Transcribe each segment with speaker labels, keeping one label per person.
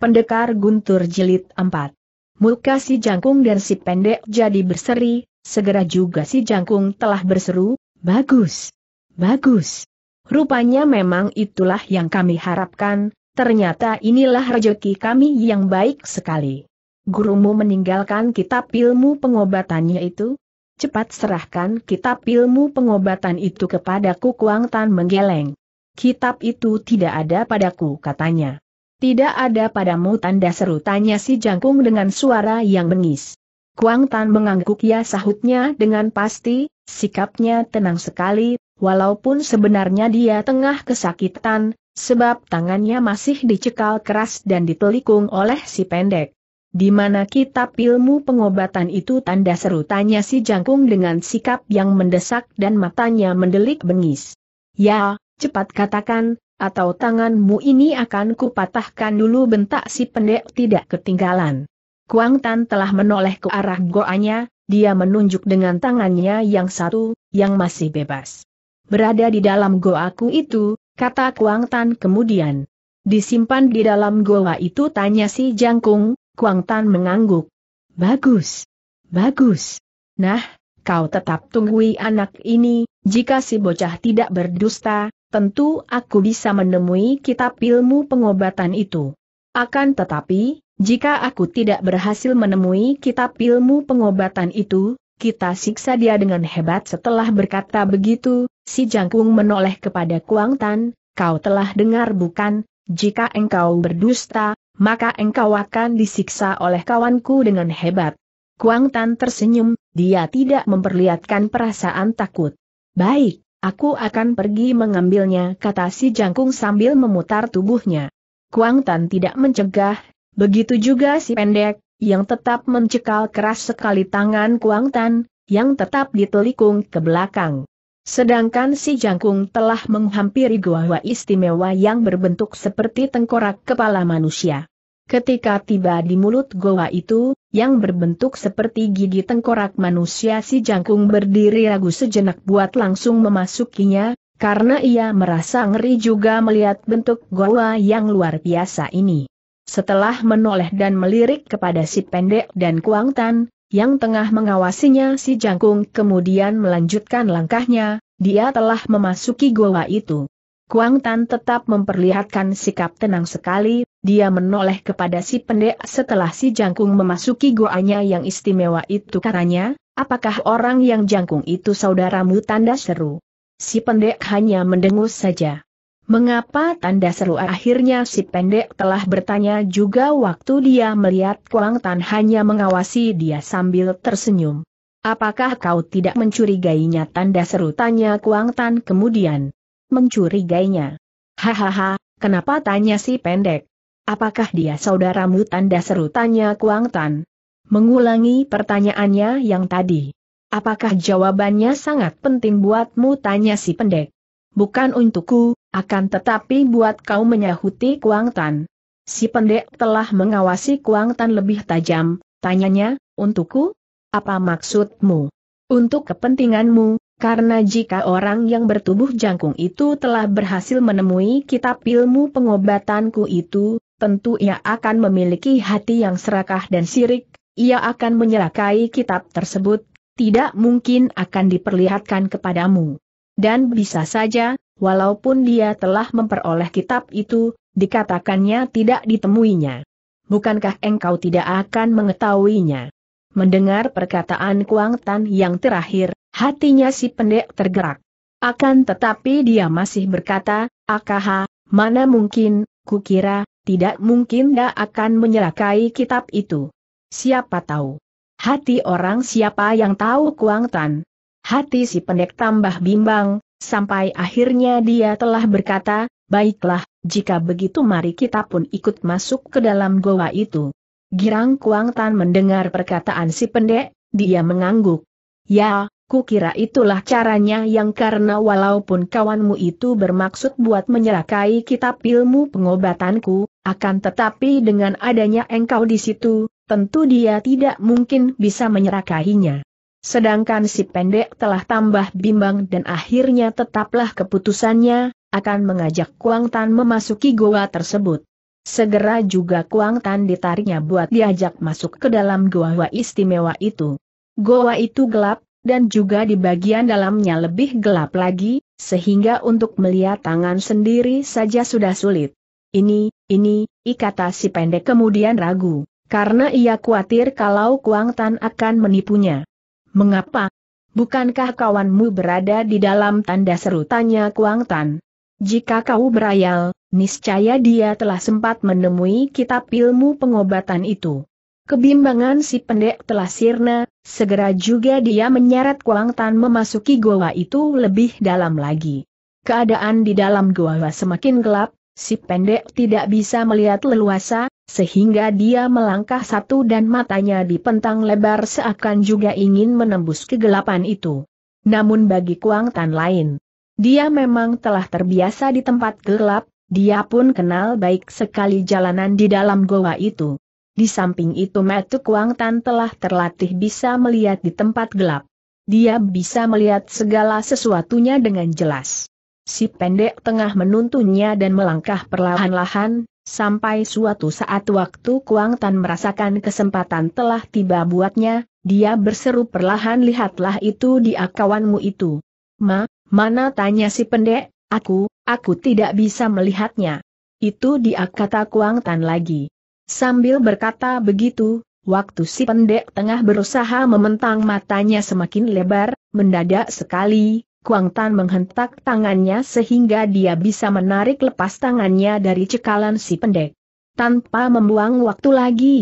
Speaker 1: Pendekar Guntur Jilid 4 Muka si jangkung dan si pendek jadi berseri, segera juga si jangkung telah berseru, Bagus! Bagus! Rupanya memang itulah yang kami harapkan, ternyata inilah rejeki kami yang baik sekali. Gurumu meninggalkan kitab ilmu pengobatannya itu? Cepat serahkan kitab ilmu pengobatan itu kepadaku Kuang Tan menggeleng. Kitab itu tidak ada padaku katanya. Tidak ada padamu tanda seru tanya si jangkung dengan suara yang bengis. Kuang Tan mengangguk ya sahutnya dengan pasti, sikapnya tenang sekali, walaupun sebenarnya dia tengah kesakitan, sebab tangannya masih dicekal keras dan ditelikung oleh si pendek. Di mana kitab ilmu pengobatan itu tanda seru tanya si jangkung dengan sikap yang mendesak dan matanya mendelik bengis. Ya, cepat katakan, atau tanganmu ini akan kupatahkan dulu bentak si pendek tidak ketinggalan. Kuang Tan telah menoleh ke arah goanya, dia menunjuk dengan tangannya yang satu, yang masih bebas. Berada di dalam goaku itu, kata Kuang Tan kemudian. Disimpan di dalam goa itu tanya si jangkung, Kuang Tan mengangguk. Bagus. Bagus. Nah, kau tetap tunggui anak ini, jika si bocah tidak berdusta, tentu aku bisa menemui kitab ilmu pengobatan itu. Akan tetapi, jika aku tidak berhasil menemui kitab ilmu pengobatan itu, kita siksa dia dengan hebat setelah berkata begitu, si jangkung menoleh kepada Kuang Tan, kau telah dengar bukan, jika engkau berdusta, maka engkau akan disiksa oleh kawanku dengan hebat. Kuang Tan tersenyum, dia tidak memperlihatkan perasaan takut. Baik, Aku akan pergi mengambilnya, kata si jangkung sambil memutar tubuhnya. Kuang Tan tidak mencegah, begitu juga si pendek, yang tetap mencekal keras sekali tangan Kuang Tan, yang tetap ditelikung ke belakang. Sedangkan si jangkung telah menghampiri gua istimewa yang berbentuk seperti tengkorak kepala manusia. Ketika tiba di mulut goa itu, yang berbentuk seperti gigi tengkorak manusia si jangkung berdiri ragu sejenak buat langsung memasukinya, karena ia merasa ngeri juga melihat bentuk goa yang luar biasa ini. Setelah menoleh dan melirik kepada si pendek dan Kuang Tan, yang tengah mengawasinya si jangkung kemudian melanjutkan langkahnya, dia telah memasuki goa itu. Kuang Tan tetap memperlihatkan sikap tenang sekali, dia menoleh kepada si pendek setelah si jangkung memasuki goanya yang istimewa itu katanya, apakah orang yang jangkung itu saudaramu tanda seru? Si pendek hanya mendengus saja. Mengapa tanda seru akhirnya si pendek telah bertanya juga waktu dia melihat Kuang Tan hanya mengawasi dia sambil tersenyum. Apakah kau tidak mencurigainya tanda seru tanya Kuang Tan kemudian. Mencurigainya. Hahaha, kenapa tanya si pendek? Apakah dia saudaramu tanda seru tanya Kuang Tan? Mengulangi pertanyaannya yang tadi. Apakah jawabannya sangat penting buatmu tanya si pendek? Bukan untukku, akan tetapi buat kau menyahuti Kuang Tan. Si pendek telah mengawasi Kuang Tan lebih tajam, tanyanya, untukku? Apa maksudmu? Untuk kepentinganmu, karena jika orang yang bertubuh jangkung itu telah berhasil menemui kitab ilmu pengobatanku itu, tentu ia akan memiliki hati yang serakah dan sirik, ia akan menyerakai kitab tersebut, tidak mungkin akan diperlihatkan kepadamu. Dan bisa saja, walaupun dia telah memperoleh kitab itu, dikatakannya tidak ditemuinya. Bukankah engkau tidak akan mengetahuinya? Mendengar perkataan Kuang Tan yang terakhir, hatinya si pendek tergerak. Akan tetapi dia masih berkata, Akaha, mana mungkin, Kukira, tidak mungkin dia akan menyelakai kitab itu. Siapa tahu? Hati orang siapa yang tahu Kuang Tan? Hati si pendek tambah bimbang, sampai akhirnya dia telah berkata, baiklah, jika begitu mari kita pun ikut masuk ke dalam goa itu. Girang Kuang Tan mendengar perkataan si pendek, dia mengangguk. Ya, Kukira itulah caranya yang karena walaupun kawanmu itu bermaksud buat menyerakai kitab ilmu pengobatanku, akan tetapi dengan adanya engkau di situ, tentu dia tidak mungkin bisa menyerakainya. Sedangkan si pendek telah tambah bimbang dan akhirnya tetaplah keputusannya, akan mengajak Kuang Tan memasuki goa tersebut. Segera juga Kuang Tan ditariknya buat diajak masuk ke dalam goa istimewa itu. Goa itu gelap, dan juga di bagian dalamnya lebih gelap lagi, sehingga untuk melihat tangan sendiri saja sudah sulit. Ini, ini, ikata si pendek kemudian ragu, karena ia khawatir kalau Kuang Tan akan menipunya. Mengapa? Bukankah kawanmu berada di dalam tanda seru tanya Kuang Tan? Jika kau berayal, niscaya dia telah sempat menemui kitab ilmu pengobatan itu. Kebimbangan si pendek telah sirna, Segera juga dia menyeret Kuang Tan memasuki goa itu lebih dalam lagi. Keadaan di dalam goa semakin gelap, si pendek tidak bisa melihat leluasa, sehingga dia melangkah satu dan matanya dipentang lebar seakan juga ingin menembus kegelapan itu. Namun bagi Kuang Tan lain, dia memang telah terbiasa di tempat gelap, dia pun kenal baik sekali jalanan di dalam goa itu. Di samping itu Metu Kuang Tan telah terlatih bisa melihat di tempat gelap. Dia bisa melihat segala sesuatunya dengan jelas. Si pendek tengah menuntunnya dan melangkah perlahan-lahan, sampai suatu saat waktu Kuang Tan merasakan kesempatan telah tiba buatnya, dia berseru perlahan lihatlah itu di akawanmu itu. Ma, mana tanya si pendek, aku, aku tidak bisa melihatnya. Itu dia kata Kuang Tan lagi. Sambil berkata begitu, waktu si pendek tengah berusaha mementang matanya semakin lebar, mendadak sekali, Kuang Tan menghentak tangannya sehingga dia bisa menarik lepas tangannya dari cekalan si pendek. Tanpa membuang waktu lagi,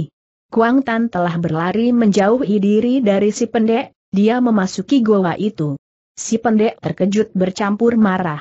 Speaker 1: Kuang Tan telah berlari menjauhi diri dari si pendek, dia memasuki goa itu. Si pendek terkejut bercampur marah.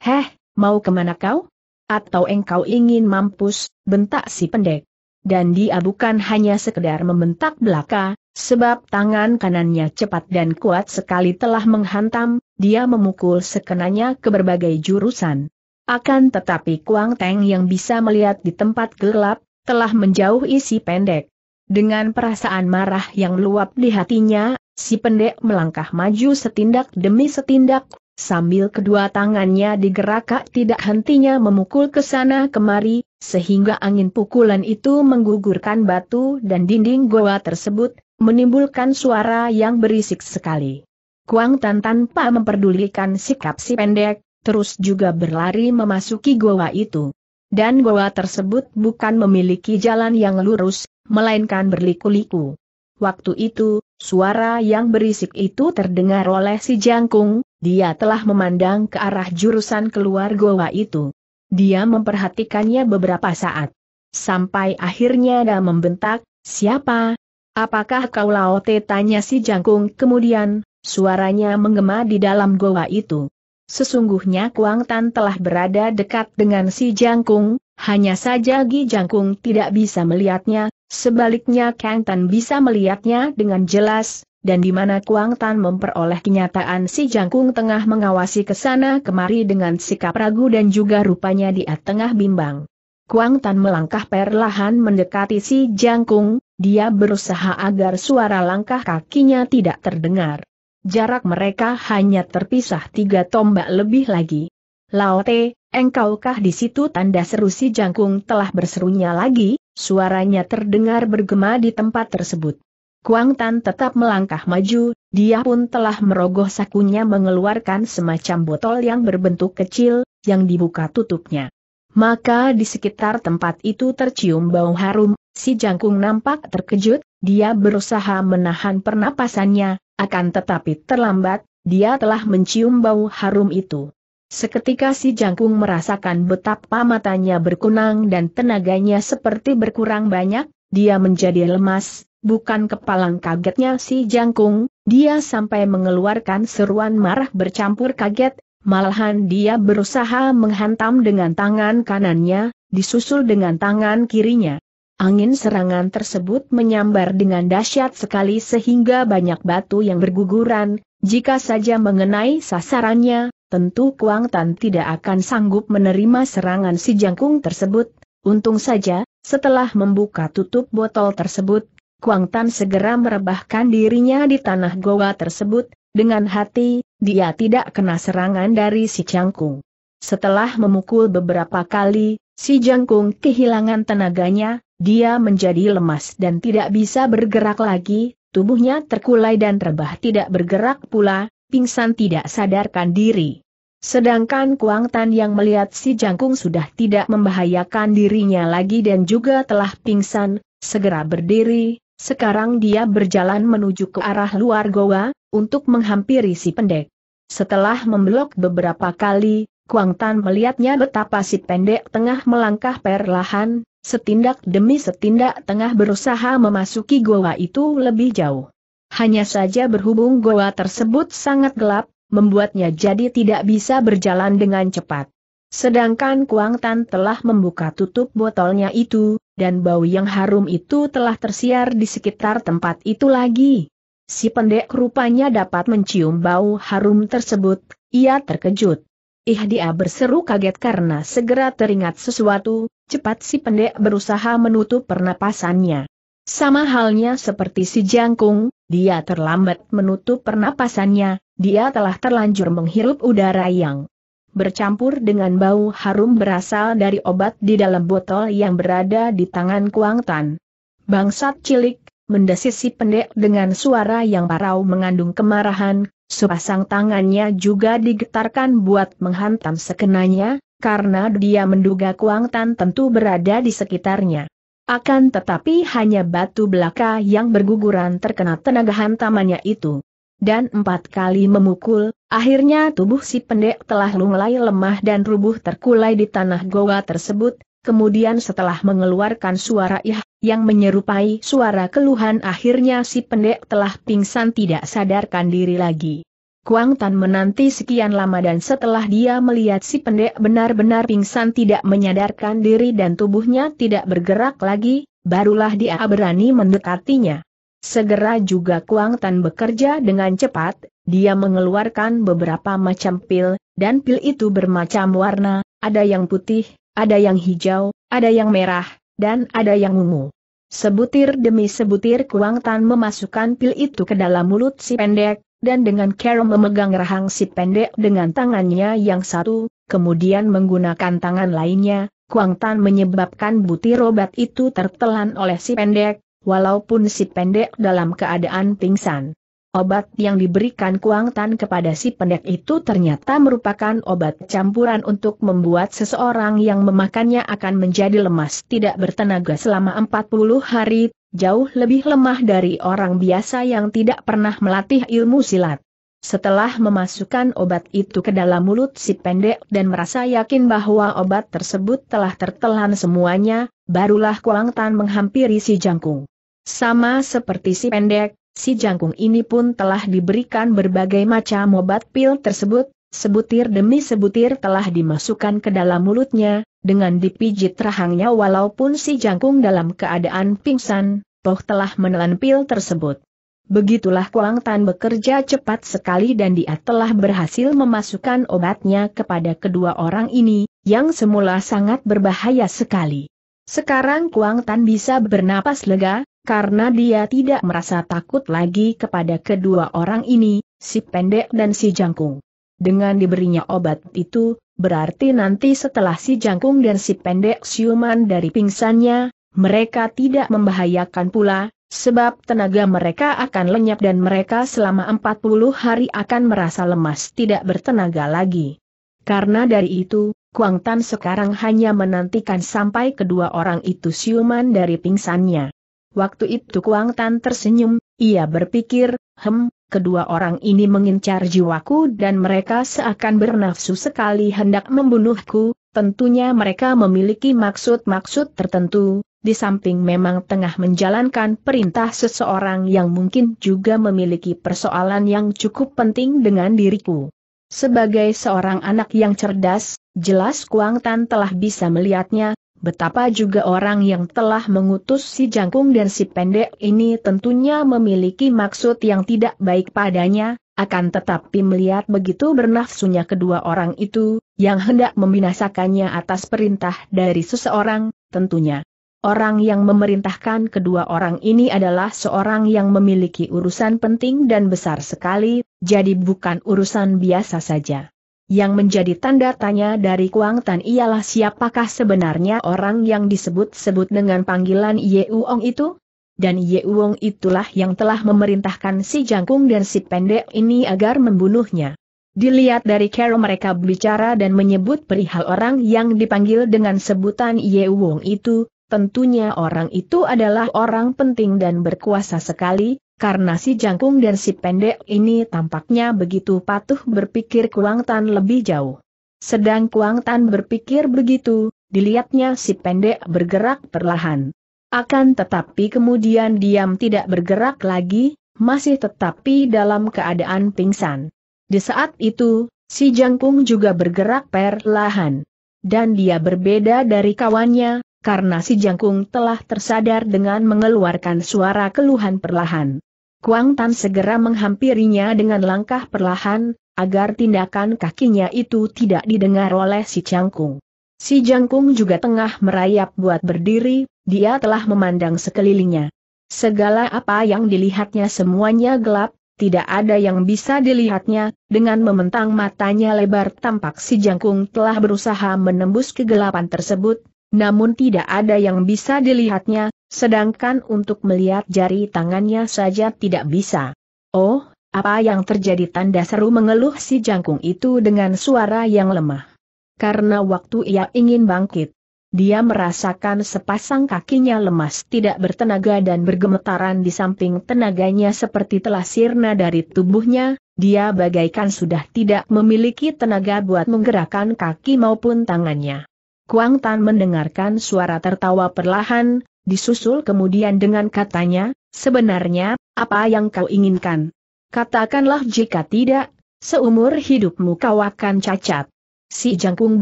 Speaker 1: Heh, mau kemana kau? Atau engkau ingin mampus, bentak si pendek dan dia bukan hanya sekedar membentak belaka, sebab tangan kanannya cepat dan kuat sekali telah menghantam, dia memukul sekenanya ke berbagai jurusan. Akan tetapi Kuang Teng yang bisa melihat di tempat gelap, telah menjauh isi pendek. Dengan perasaan marah yang luap di hatinya, si pendek melangkah maju setindak demi setindak Sambil kedua tangannya digerakkan tidak hentinya memukul ke sana kemari, sehingga angin pukulan itu menggugurkan batu dan dinding goa tersebut, menimbulkan suara yang berisik sekali. Kuang Tan tanpa memperdulikan sikap si pendek, terus juga berlari memasuki goa itu. Dan goa tersebut bukan memiliki jalan yang lurus, melainkan berliku-liku. Waktu itu, Suara yang berisik itu terdengar oleh si jangkung, dia telah memandang ke arah jurusan keluar goa itu. Dia memperhatikannya beberapa saat. Sampai akhirnya dia membentak, siapa? Apakah kau Laote tanya si jangkung kemudian, suaranya menggema di dalam goa itu. Sesungguhnya Kuang Tan telah berada dekat dengan si jangkung, hanya saja Gi Jangkung tidak bisa melihatnya Sebaliknya Kang Tan bisa melihatnya dengan jelas, dan di mana Kuang Tan memperoleh kenyataan si Jangkung tengah mengawasi ke sana kemari dengan sikap ragu dan juga rupanya dia tengah bimbang. Kuang Tan melangkah perlahan mendekati si Jangkung, dia berusaha agar suara langkah kakinya tidak terdengar. Jarak mereka hanya terpisah tiga tombak lebih lagi. Laote, engkaukah di situ tanda seru si Jangkung telah berserunya lagi? Suaranya terdengar bergema di tempat tersebut. Kuang Tan tetap melangkah maju, dia pun telah merogoh sakunya mengeluarkan semacam botol yang berbentuk kecil, yang dibuka tutupnya. Maka di sekitar tempat itu tercium bau harum, si jangkung nampak terkejut, dia berusaha menahan pernapasannya, akan tetapi terlambat, dia telah mencium bau harum itu. Seketika si jangkung merasakan betapa matanya berkunang dan tenaganya seperti berkurang banyak, dia menjadi lemas, bukan kepalang kagetnya si jangkung, dia sampai mengeluarkan seruan marah bercampur kaget, malahan dia berusaha menghantam dengan tangan kanannya, disusul dengan tangan kirinya. Angin serangan tersebut menyambar dengan dahsyat sekali sehingga banyak batu yang berguguran, jika saja mengenai sasarannya, tentu Kuang Tan tidak akan sanggup menerima serangan si jangkung tersebut. Untung saja, setelah membuka tutup botol tersebut, Kuang Tan segera merebahkan dirinya di tanah goa tersebut, dengan hati, dia tidak kena serangan dari si jangkung. Setelah memukul beberapa kali, si jangkung kehilangan tenaganya, dia menjadi lemas dan tidak bisa bergerak lagi, tubuhnya terkulai dan rebah tidak bergerak pula, pingsan tidak sadarkan diri. Sedangkan Kuang Tan yang melihat si jangkung sudah tidak membahayakan dirinya lagi dan juga telah pingsan, segera berdiri, sekarang dia berjalan menuju ke arah luar goa, untuk menghampiri si pendek. Setelah memblok beberapa kali, Kuang Tan melihatnya betapa si pendek tengah melangkah perlahan, setindak demi setindak tengah berusaha memasuki goa itu lebih jauh. Hanya saja berhubung goa tersebut sangat gelap, membuatnya jadi tidak bisa berjalan dengan cepat. Sedangkan Kuang Tan telah membuka tutup botolnya itu, dan bau yang harum itu telah tersiar di sekitar tempat itu lagi. Si pendek rupanya dapat mencium bau harum tersebut, ia terkejut. Ih dia berseru kaget karena segera teringat sesuatu, cepat si pendek berusaha menutup pernapasannya. Sama halnya seperti si jangkung, dia terlambat menutup pernapasannya, dia telah terlanjur menghirup udara yang bercampur dengan bau harum berasal dari obat di dalam botol yang berada di tangan Kuang Tan. Bangsat cilik, mendesis si pendek dengan suara yang parau mengandung kemarahan, sepasang tangannya juga digetarkan buat menghantam sekenanya, karena dia menduga Kuang Tan tentu berada di sekitarnya. Akan tetapi hanya batu belaka yang berguguran terkena tenaga hantamannya itu. Dan empat kali memukul, akhirnya tubuh si pendek telah lunglai lemah dan rubuh terkulai di tanah goa tersebut, kemudian setelah mengeluarkan suara ih, yang menyerupai suara keluhan akhirnya si pendek telah pingsan tidak sadarkan diri lagi. Kuang Tan menanti sekian lama dan setelah dia melihat si pendek benar-benar pingsan tidak menyadarkan diri dan tubuhnya tidak bergerak lagi, barulah dia berani mendekatinya. Segera juga Kuang Tan bekerja dengan cepat, dia mengeluarkan beberapa macam pil, dan pil itu bermacam warna, ada yang putih, ada yang hijau, ada yang merah, dan ada yang ungu. Sebutir demi sebutir Kuang Tan memasukkan pil itu ke dalam mulut si pendek, dan dengan Carol memegang rahang si pendek dengan tangannya yang satu, kemudian menggunakan tangan lainnya, Kuang Tan menyebabkan butir obat itu tertelan oleh si pendek, walaupun si pendek dalam keadaan pingsan. Obat yang diberikan Kuang Tan kepada si pendek itu ternyata merupakan obat campuran untuk membuat seseorang yang memakannya akan menjadi lemas tidak bertenaga selama 40 hari, jauh lebih lemah dari orang biasa yang tidak pernah melatih ilmu silat. Setelah memasukkan obat itu ke dalam mulut si pendek dan merasa yakin bahwa obat tersebut telah tertelan semuanya, barulah Kuang Tan menghampiri si jangkung. Sama seperti si pendek, si jangkung ini pun telah diberikan berbagai macam obat pil tersebut, Sebutir demi sebutir telah dimasukkan ke dalam mulutnya, dengan dipijit rahangnya walaupun si jangkung dalam keadaan pingsan, toh telah menelan pil tersebut. Begitulah Kuang Tan bekerja cepat sekali dan dia telah berhasil memasukkan obatnya kepada kedua orang ini, yang semula sangat berbahaya sekali. Sekarang Kuang Tan bisa bernapas lega, karena dia tidak merasa takut lagi kepada kedua orang ini, si pendek dan si jangkung. Dengan diberinya obat itu, berarti nanti setelah si jangkung dan si pendek siuman dari pingsannya, mereka tidak membahayakan pula, sebab tenaga mereka akan lenyap dan mereka selama 40 hari akan merasa lemas tidak bertenaga lagi. Karena dari itu, Kuang Tan sekarang hanya menantikan sampai kedua orang itu siuman dari pingsannya. Waktu itu Kuang Tan tersenyum, ia berpikir, hem, kedua orang ini mengincar jiwaku dan mereka seakan bernafsu sekali hendak membunuhku, tentunya mereka memiliki maksud-maksud tertentu, di samping memang tengah menjalankan perintah seseorang yang mungkin juga memiliki persoalan yang cukup penting dengan diriku. Sebagai seorang anak yang cerdas, jelas Kuang Tan telah bisa melihatnya, Betapa juga orang yang telah mengutus si jangkung dan si pendek ini tentunya memiliki maksud yang tidak baik padanya, akan tetapi melihat begitu bernafsunya kedua orang itu, yang hendak membinasakannya atas perintah dari seseorang, tentunya. Orang yang memerintahkan kedua orang ini adalah seorang yang memiliki urusan penting dan besar sekali, jadi bukan urusan biasa saja. Yang menjadi tanda tanya dari Kuang Tan ialah siapakah sebenarnya orang yang disebut-sebut dengan panggilan Ye Uong itu? Dan Ye Uong itulah yang telah memerintahkan si jangkung dan si pendek ini agar membunuhnya. Dilihat dari cara mereka berbicara dan menyebut perihal orang yang dipanggil dengan sebutan Ye Uong itu, tentunya orang itu adalah orang penting dan berkuasa sekali, karena si jangkung dan si pendek ini tampaknya begitu patuh berpikir Kuang Tan lebih jauh. Sedang Kuang Tan berpikir begitu, dilihatnya si pendek bergerak perlahan. Akan tetapi kemudian diam tidak bergerak lagi, masih tetapi dalam keadaan pingsan. Di saat itu, si jangkung juga bergerak perlahan. Dan dia berbeda dari kawannya, karena si jangkung telah tersadar dengan mengeluarkan suara keluhan perlahan. Kuang Tan segera menghampirinya dengan langkah perlahan, agar tindakan kakinya itu tidak didengar oleh si Cangkung. Si Jangkung juga tengah merayap buat berdiri, dia telah memandang sekelilingnya. Segala apa yang dilihatnya semuanya gelap, tidak ada yang bisa dilihatnya, dengan mementang matanya lebar tampak si jangkung telah berusaha menembus kegelapan tersebut, namun tidak ada yang bisa dilihatnya, Sedangkan untuk melihat jari tangannya saja tidak bisa. Oh, apa yang terjadi tanda seru mengeluh si jangkung itu dengan suara yang lemah. Karena waktu ia ingin bangkit, dia merasakan sepasang kakinya lemas tidak bertenaga dan bergemetaran di samping tenaganya seperti telah sirna dari tubuhnya, dia bagaikan sudah tidak memiliki tenaga buat menggerakkan kaki maupun tangannya. Kuang Tan mendengarkan suara tertawa perlahan, disusul kemudian dengan katanya, sebenarnya, apa yang kau inginkan? Katakanlah jika tidak, seumur hidupmu kau akan cacat. Si jangkung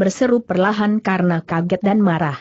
Speaker 1: berseru perlahan karena kaget dan marah.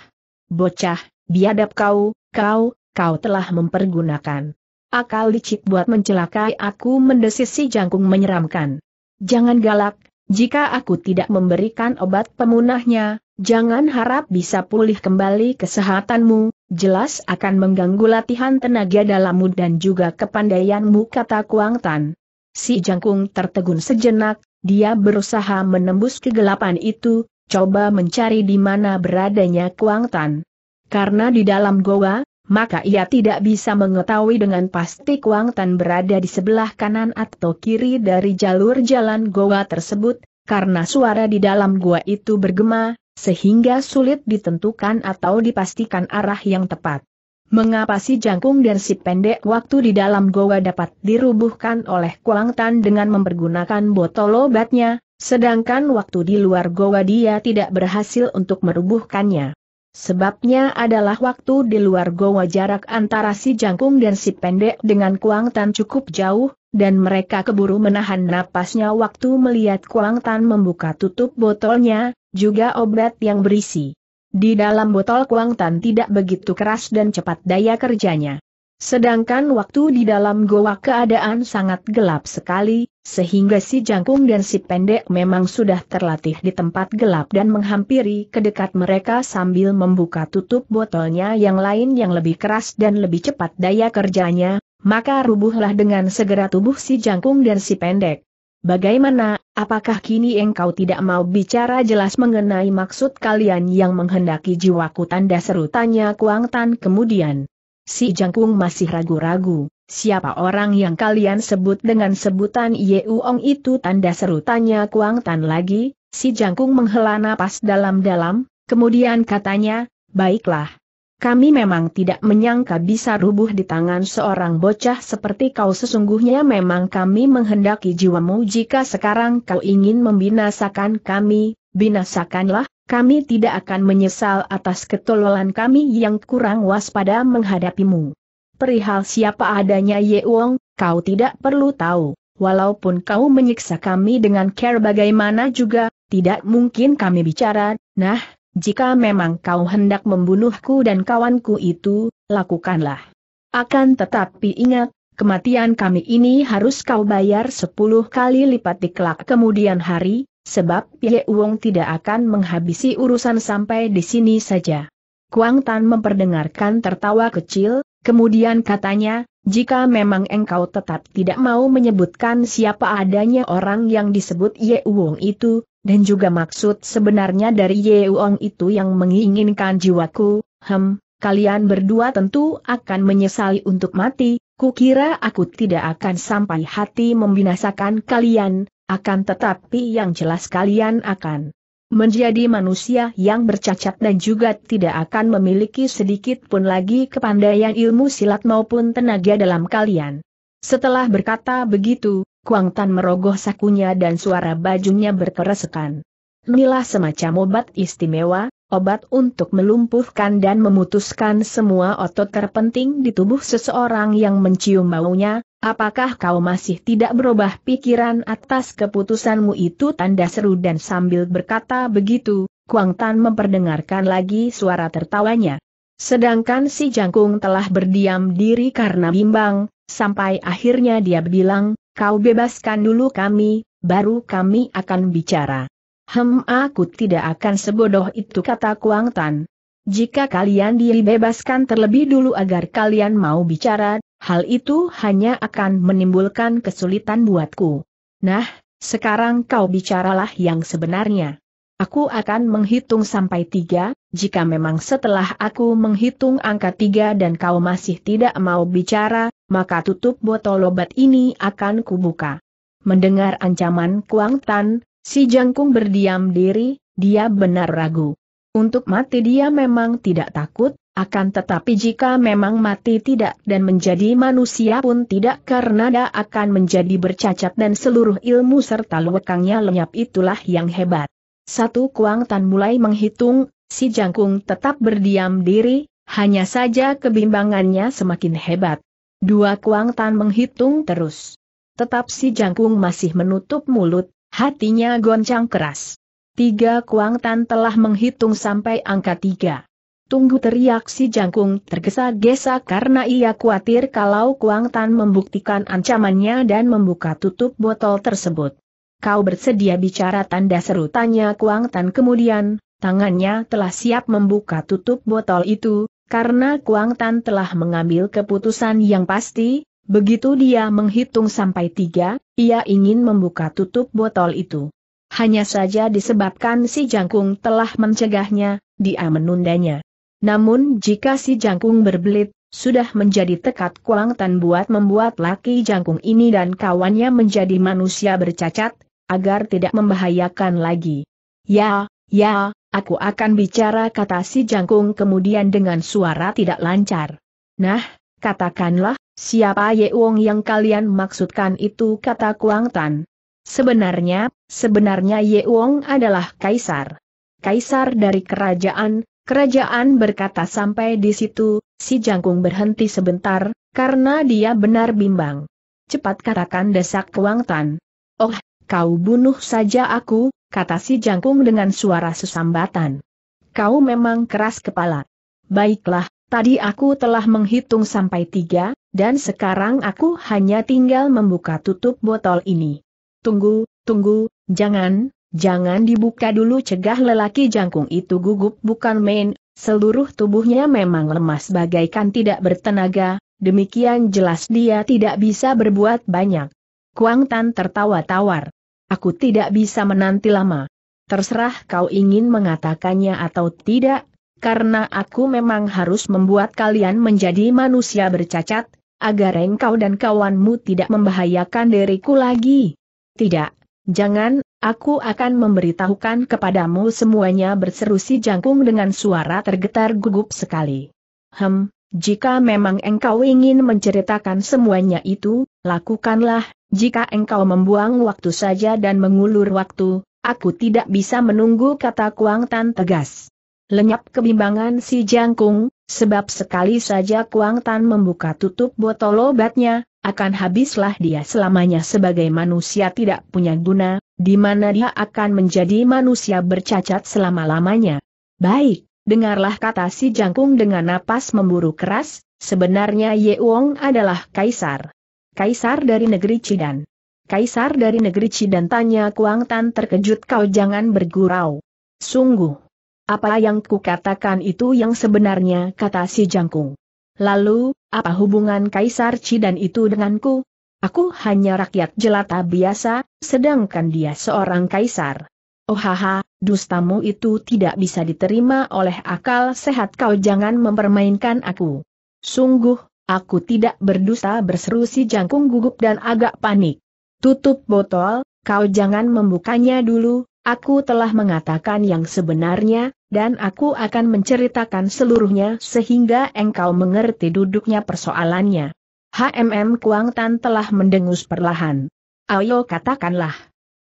Speaker 1: Bocah, biadab kau, kau, kau telah mempergunakan. Akal licik buat mencelakai aku mendesis si jangkung menyeramkan. Jangan galak, jika aku tidak memberikan obat pemunahnya, jangan harap bisa pulih kembali kesehatanmu, jelas akan mengganggu latihan tenaga dalammu dan juga kepandaianmu kata Kuang Tan. Si jangkung tertegun sejenak, dia berusaha menembus kegelapan itu, coba mencari di mana beradanya Kuang Tan. Karena di dalam goa, maka ia tidak bisa mengetahui dengan pasti Kuang Tan berada di sebelah kanan atau kiri dari jalur jalan goa tersebut, karena suara di dalam goa itu bergema, sehingga sulit ditentukan atau dipastikan arah yang tepat. Mengapa si jangkung dan si pendek waktu di dalam goa dapat dirubuhkan oleh Kuang Tan dengan mempergunakan botol obatnya, sedangkan waktu di luar goa dia tidak berhasil untuk merubuhkannya? Sebabnya adalah waktu di luar goa jarak antara si jangkung dan si pendek dengan Kuang Tan cukup jauh, dan mereka keburu menahan napasnya waktu melihat Kuang Tan membuka tutup botolnya, juga obat yang berisi. Di dalam botol Kuang Tan tidak begitu keras dan cepat daya kerjanya. Sedangkan waktu di dalam goa keadaan sangat gelap sekali, sehingga si jangkung dan si pendek memang sudah terlatih di tempat gelap dan menghampiri ke dekat mereka sambil membuka tutup botolnya yang lain yang lebih keras dan lebih cepat daya kerjanya, maka rubuhlah dengan segera tubuh si jangkung dan si pendek. Bagaimana, apakah kini engkau tidak mau bicara jelas mengenai maksud kalian yang menghendaki jiwaku tanda seru tanya Kuang Tan kemudian? Si Jangkung masih ragu-ragu. Siapa orang yang kalian sebut dengan sebutan Yeuong itu tanda seru tanya Kuang Tan lagi, si jangkung menghela napas dalam-dalam, kemudian katanya, baiklah. Kami memang tidak menyangka bisa rubuh di tangan seorang bocah seperti kau sesungguhnya memang kami menghendaki jiwamu jika sekarang kau ingin membinasakan kami, binasakanlah, kami tidak akan menyesal atas ketololan kami yang kurang waspada menghadapimu perihal siapa adanya Ye Wong, kau tidak perlu tahu. Walaupun kau menyiksa kami dengan care bagaimana juga, tidak mungkin kami bicara, nah, jika memang kau hendak membunuhku dan kawanku itu, lakukanlah. Akan tetapi ingat, kematian kami ini harus kau bayar sepuluh kali lipat di kelak kemudian hari, sebab Ye Wong tidak akan menghabisi urusan sampai di sini saja. Kuang Tan memperdengarkan tertawa kecil, Kemudian katanya, jika memang engkau tetap tidak mau menyebutkan siapa adanya orang yang disebut Ye Wong itu, dan juga maksud sebenarnya dari Ye Wong itu yang menginginkan jiwaku, hem, kalian berdua tentu akan menyesali untuk mati, kukira aku tidak akan sampai hati membinasakan kalian, akan tetapi yang jelas kalian akan menjadi manusia yang bercacat dan juga tidak akan memiliki sedikit pun lagi kepandaian ilmu silat maupun tenaga dalam kalian. Setelah berkata begitu, Kuang Tan merogoh sakunya dan suara bajunya berkeresekan. Inilah semacam obat istimewa, obat untuk melumpuhkan dan memutuskan semua otot terpenting di tubuh seseorang yang mencium baunya, apakah kau masih tidak berubah pikiran atas keputusanmu itu tanda seru dan sambil berkata begitu, Kuang Tan memperdengarkan lagi suara tertawanya. Sedangkan si jangkung telah berdiam diri karena bimbang, sampai akhirnya dia bilang, kau bebaskan dulu kami, baru kami akan bicara. Hem aku tidak akan sebodoh itu kata Kuang Tan. Jika kalian dibebaskan terlebih dulu agar kalian mau bicara, hal itu hanya akan menimbulkan kesulitan buatku. Nah, sekarang kau bicaralah yang sebenarnya. Aku akan menghitung sampai tiga, jika memang setelah aku menghitung angka tiga dan kau masih tidak mau bicara, maka tutup botol obat ini akan kubuka. Mendengar ancaman Kuang Tan, Si jangkung berdiam diri, dia benar ragu. Untuk mati dia memang tidak takut, akan tetapi jika memang mati tidak dan menjadi manusia pun tidak karena dia akan menjadi bercacat dan seluruh ilmu serta lewekangnya lenyap itulah yang hebat. Satu Kuang Tan mulai menghitung, si jangkung tetap berdiam diri, hanya saja kebimbangannya semakin hebat. Dua Kuang Tan menghitung terus. Tetap si jangkung masih menutup mulut, Hatinya goncang keras. Tiga Kuang Tan telah menghitung sampai angka tiga. Tunggu teriak si jangkung tergesa-gesa karena ia khawatir kalau Kuang Tan membuktikan ancamannya dan membuka tutup botol tersebut. Kau bersedia bicara tanda seru tanya Kuang Tan kemudian, tangannya telah siap membuka tutup botol itu, karena Kuang Tan telah mengambil keputusan yang pasti, Begitu dia menghitung sampai tiga, ia ingin membuka tutup botol itu. Hanya saja disebabkan si jangkung telah mencegahnya, dia menundanya. Namun jika si jangkung berbelit, sudah menjadi tekad tan buat membuat laki jangkung ini dan kawannya menjadi manusia bercacat, agar tidak membahayakan lagi. Ya, ya, aku akan bicara kata si jangkung kemudian dengan suara tidak lancar. Nah, katakanlah, Siapa Ye Wong yang kalian maksudkan itu kata Kuang Tan. Sebenarnya, sebenarnya Ye Wong adalah kaisar. Kaisar dari kerajaan, kerajaan berkata sampai di situ, si jangkung berhenti sebentar, karena dia benar bimbang. Cepat katakan desak Kuang Tan. Oh, kau bunuh saja aku, kata si jangkung dengan suara sesambatan. Kau memang keras kepala. Baiklah, tadi aku telah menghitung sampai tiga, dan sekarang aku hanya tinggal membuka tutup botol ini. Tunggu, tunggu, jangan, jangan dibuka dulu cegah lelaki jangkung itu gugup bukan main, seluruh tubuhnya memang lemas bagaikan tidak bertenaga, demikian jelas dia tidak bisa berbuat banyak. Kuang Tan tertawa tawar. Aku tidak bisa menanti lama. Terserah kau ingin mengatakannya atau tidak, karena aku memang harus membuat kalian menjadi manusia bercacat, agar engkau dan kawanmu tidak membahayakan diriku lagi. Tidak, jangan, aku akan memberitahukan kepadamu semuanya berseru si jangkung dengan suara tergetar gugup sekali. Hem, jika memang engkau ingin menceritakan semuanya itu, lakukanlah, jika engkau membuang waktu saja dan mengulur waktu, aku tidak bisa menunggu kata Kuang Tan tegas. Lenyap kebimbangan si jangkung, Sebab sekali saja Kuang Tan membuka tutup botol obatnya, akan habislah dia selamanya sebagai manusia tidak punya guna, di mana dia akan menjadi manusia bercacat selama-lamanya. Baik, dengarlah kata si jangkung dengan napas memburu keras, sebenarnya Ye Wong adalah kaisar. Kaisar dari negeri Cidan. Kaisar dari negeri Cidan tanya Kuang Tan terkejut kau jangan bergurau. Sungguh, apa yang kukatakan itu yang sebenarnya kata si jangkung. Lalu, apa hubungan Kaisar dan itu denganku? Aku hanya rakyat jelata biasa, sedangkan dia seorang kaisar. Oh haha, dustamu itu tidak bisa diterima oleh akal sehat kau jangan mempermainkan aku. Sungguh, aku tidak berdusta berseru si jangkung gugup dan agak panik. Tutup botol, kau jangan membukanya dulu, aku telah mengatakan yang sebenarnya, dan aku akan menceritakan seluruhnya sehingga engkau mengerti duduknya persoalannya. HMM Kuang Tan telah mendengus perlahan. Ayo katakanlah.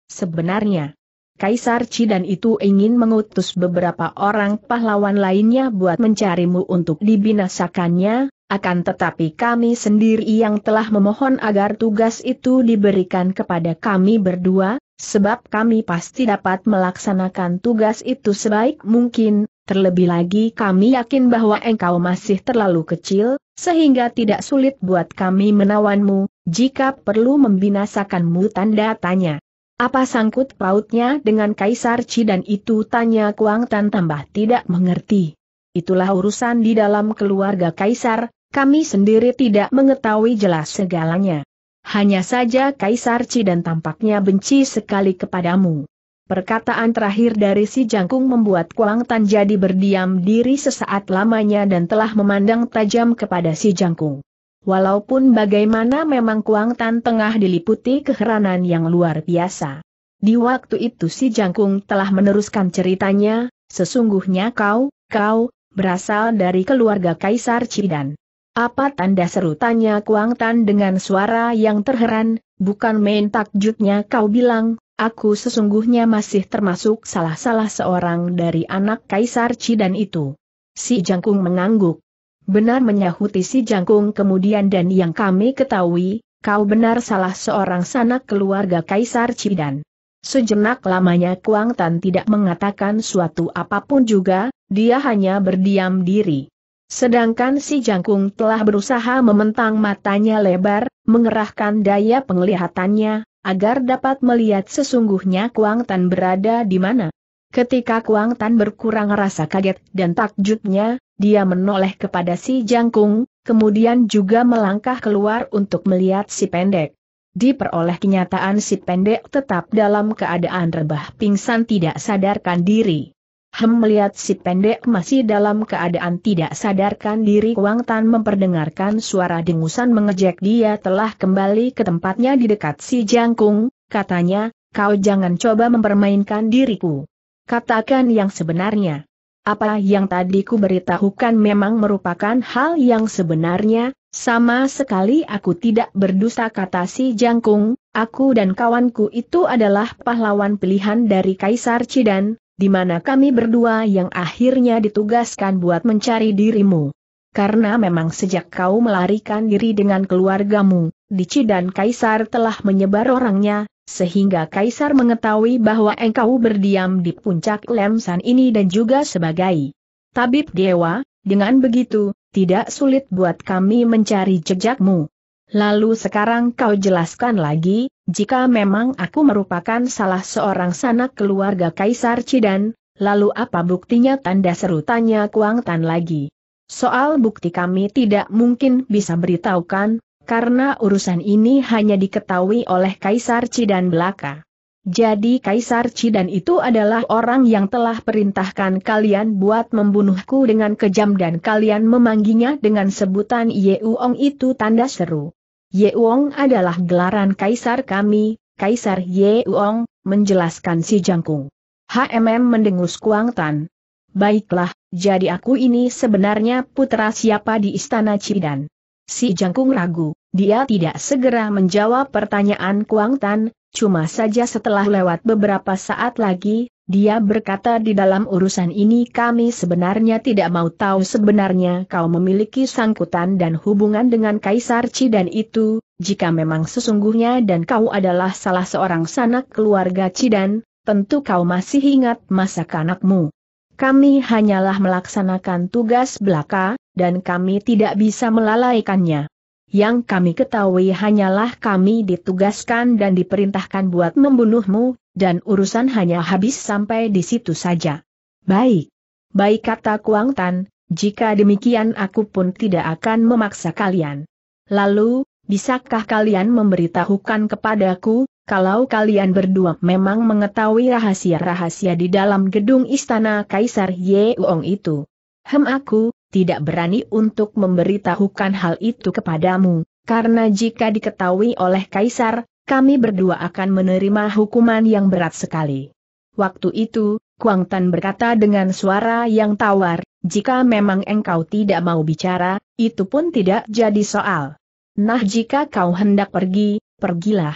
Speaker 1: Sebenarnya, Kaisar Cidan itu ingin mengutus beberapa orang pahlawan lainnya buat mencarimu untuk dibinasakannya, akan tetapi kami sendiri yang telah memohon agar tugas itu diberikan kepada kami berdua, Sebab kami pasti dapat melaksanakan tugas itu sebaik mungkin, terlebih lagi kami yakin bahwa engkau masih terlalu kecil, sehingga tidak sulit buat kami menawanmu, jika perlu membinasakanmu tanda tanya. Apa sangkut pautnya dengan Kaisar dan itu tanya Kuang Tan tambah tidak mengerti. Itulah urusan di dalam keluarga Kaisar, kami sendiri tidak mengetahui jelas segalanya. Hanya saja Kaisar dan tampaknya benci sekali kepadamu. Perkataan terakhir dari si jangkung membuat Kuang Tan jadi berdiam diri sesaat lamanya dan telah memandang tajam kepada si jangkung. Walaupun bagaimana memang Kuang Tan tengah diliputi keheranan yang luar biasa. Di waktu itu si jangkung telah meneruskan ceritanya, sesungguhnya kau, kau, berasal dari keluarga Kaisar Cidan. Apa tanda seru tanya Kuang Tan dengan suara yang terheran, bukan main takjubnya kau bilang, aku sesungguhnya masih termasuk salah-salah seorang dari anak Kaisar dan itu. Si Jangkung mengangguk. Benar menyahuti si Jangkung kemudian dan yang kami ketahui, kau benar salah seorang sanak keluarga Kaisar dan. Sejenak lamanya Kuang Tan tidak mengatakan suatu apapun juga, dia hanya berdiam diri. Sedangkan si jangkung telah berusaha mementang matanya lebar, mengerahkan daya penglihatannya, agar dapat melihat sesungguhnya Kuang Tan berada di mana. Ketika Kuang Tan berkurang rasa kaget dan takjubnya, dia menoleh kepada si jangkung, kemudian juga melangkah keluar untuk melihat si pendek. Diperoleh kenyataan si pendek tetap dalam keadaan rebah pingsan tidak sadarkan diri. Hem melihat si pendek masih dalam keadaan tidak sadarkan diri Wang Tan memperdengarkan suara dengusan mengejek dia telah kembali ke tempatnya di dekat si jangkung, katanya, kau jangan coba mempermainkan diriku. Katakan yang sebenarnya. Apa yang tadi ku beritahukan memang merupakan hal yang sebenarnya, sama sekali aku tidak berdusta, kata si jangkung, aku dan kawanku itu adalah pahlawan pilihan dari Kaisar Cidan, di mana kami berdua yang akhirnya ditugaskan buat mencari dirimu. Karena memang sejak kau melarikan diri dengan keluargamu, Dici dan Kaisar telah menyebar orangnya, sehingga Kaisar mengetahui bahwa engkau berdiam di puncak lemsan ini dan juga sebagai tabib dewa, dengan begitu, tidak sulit buat kami mencari jejakmu. Lalu sekarang kau jelaskan lagi, jika memang aku merupakan salah seorang sanak keluarga Kaisar Cidan, lalu apa buktinya tanda seru tanya Kuang Tan lagi. Soal bukti kami tidak mungkin bisa beritahukan, karena urusan ini hanya diketahui oleh Kaisar Cidan belaka. Jadi Kaisar Cidan itu adalah orang yang telah perintahkan kalian buat membunuhku dengan kejam dan kalian memangginya dengan sebutan Yeuong itu tanda seru. Ye Wong adalah gelaran kaisar kami, Kaisar Ye Wong, menjelaskan si jangkung. HMM mendengus Kuang Tan. Baiklah, jadi aku ini sebenarnya putra siapa di istana Cidan? Si jangkung ragu, dia tidak segera menjawab pertanyaan Kuang Tan, Cuma saja setelah lewat beberapa saat lagi, dia berkata di dalam urusan ini kami sebenarnya tidak mau tahu sebenarnya kau memiliki sangkutan dan hubungan dengan Kaisar Ci dan itu, jika memang sesungguhnya dan kau adalah salah seorang sanak keluarga dan tentu kau masih ingat masa kanakmu. Kami hanyalah melaksanakan tugas belaka, dan kami tidak bisa melalaikannya. Yang kami ketahui hanyalah kami ditugaskan dan diperintahkan buat membunuhmu, dan urusan hanya habis sampai di situ saja. Baik. Baik kata Kuang Tan, jika demikian aku pun tidak akan memaksa kalian. Lalu, bisakah kalian memberitahukan kepadaku, kalau kalian berdua memang mengetahui rahasia-rahasia di dalam gedung istana Kaisar Yeong itu. Hem aku, tidak berani untuk memberitahukan hal itu kepadamu, karena jika diketahui oleh Kaisar, kami berdua akan menerima hukuman yang berat sekali. Waktu itu, Kuang Tan berkata dengan suara yang tawar, jika memang engkau tidak mau bicara, itu pun tidak jadi soal. Nah jika kau hendak pergi, pergilah.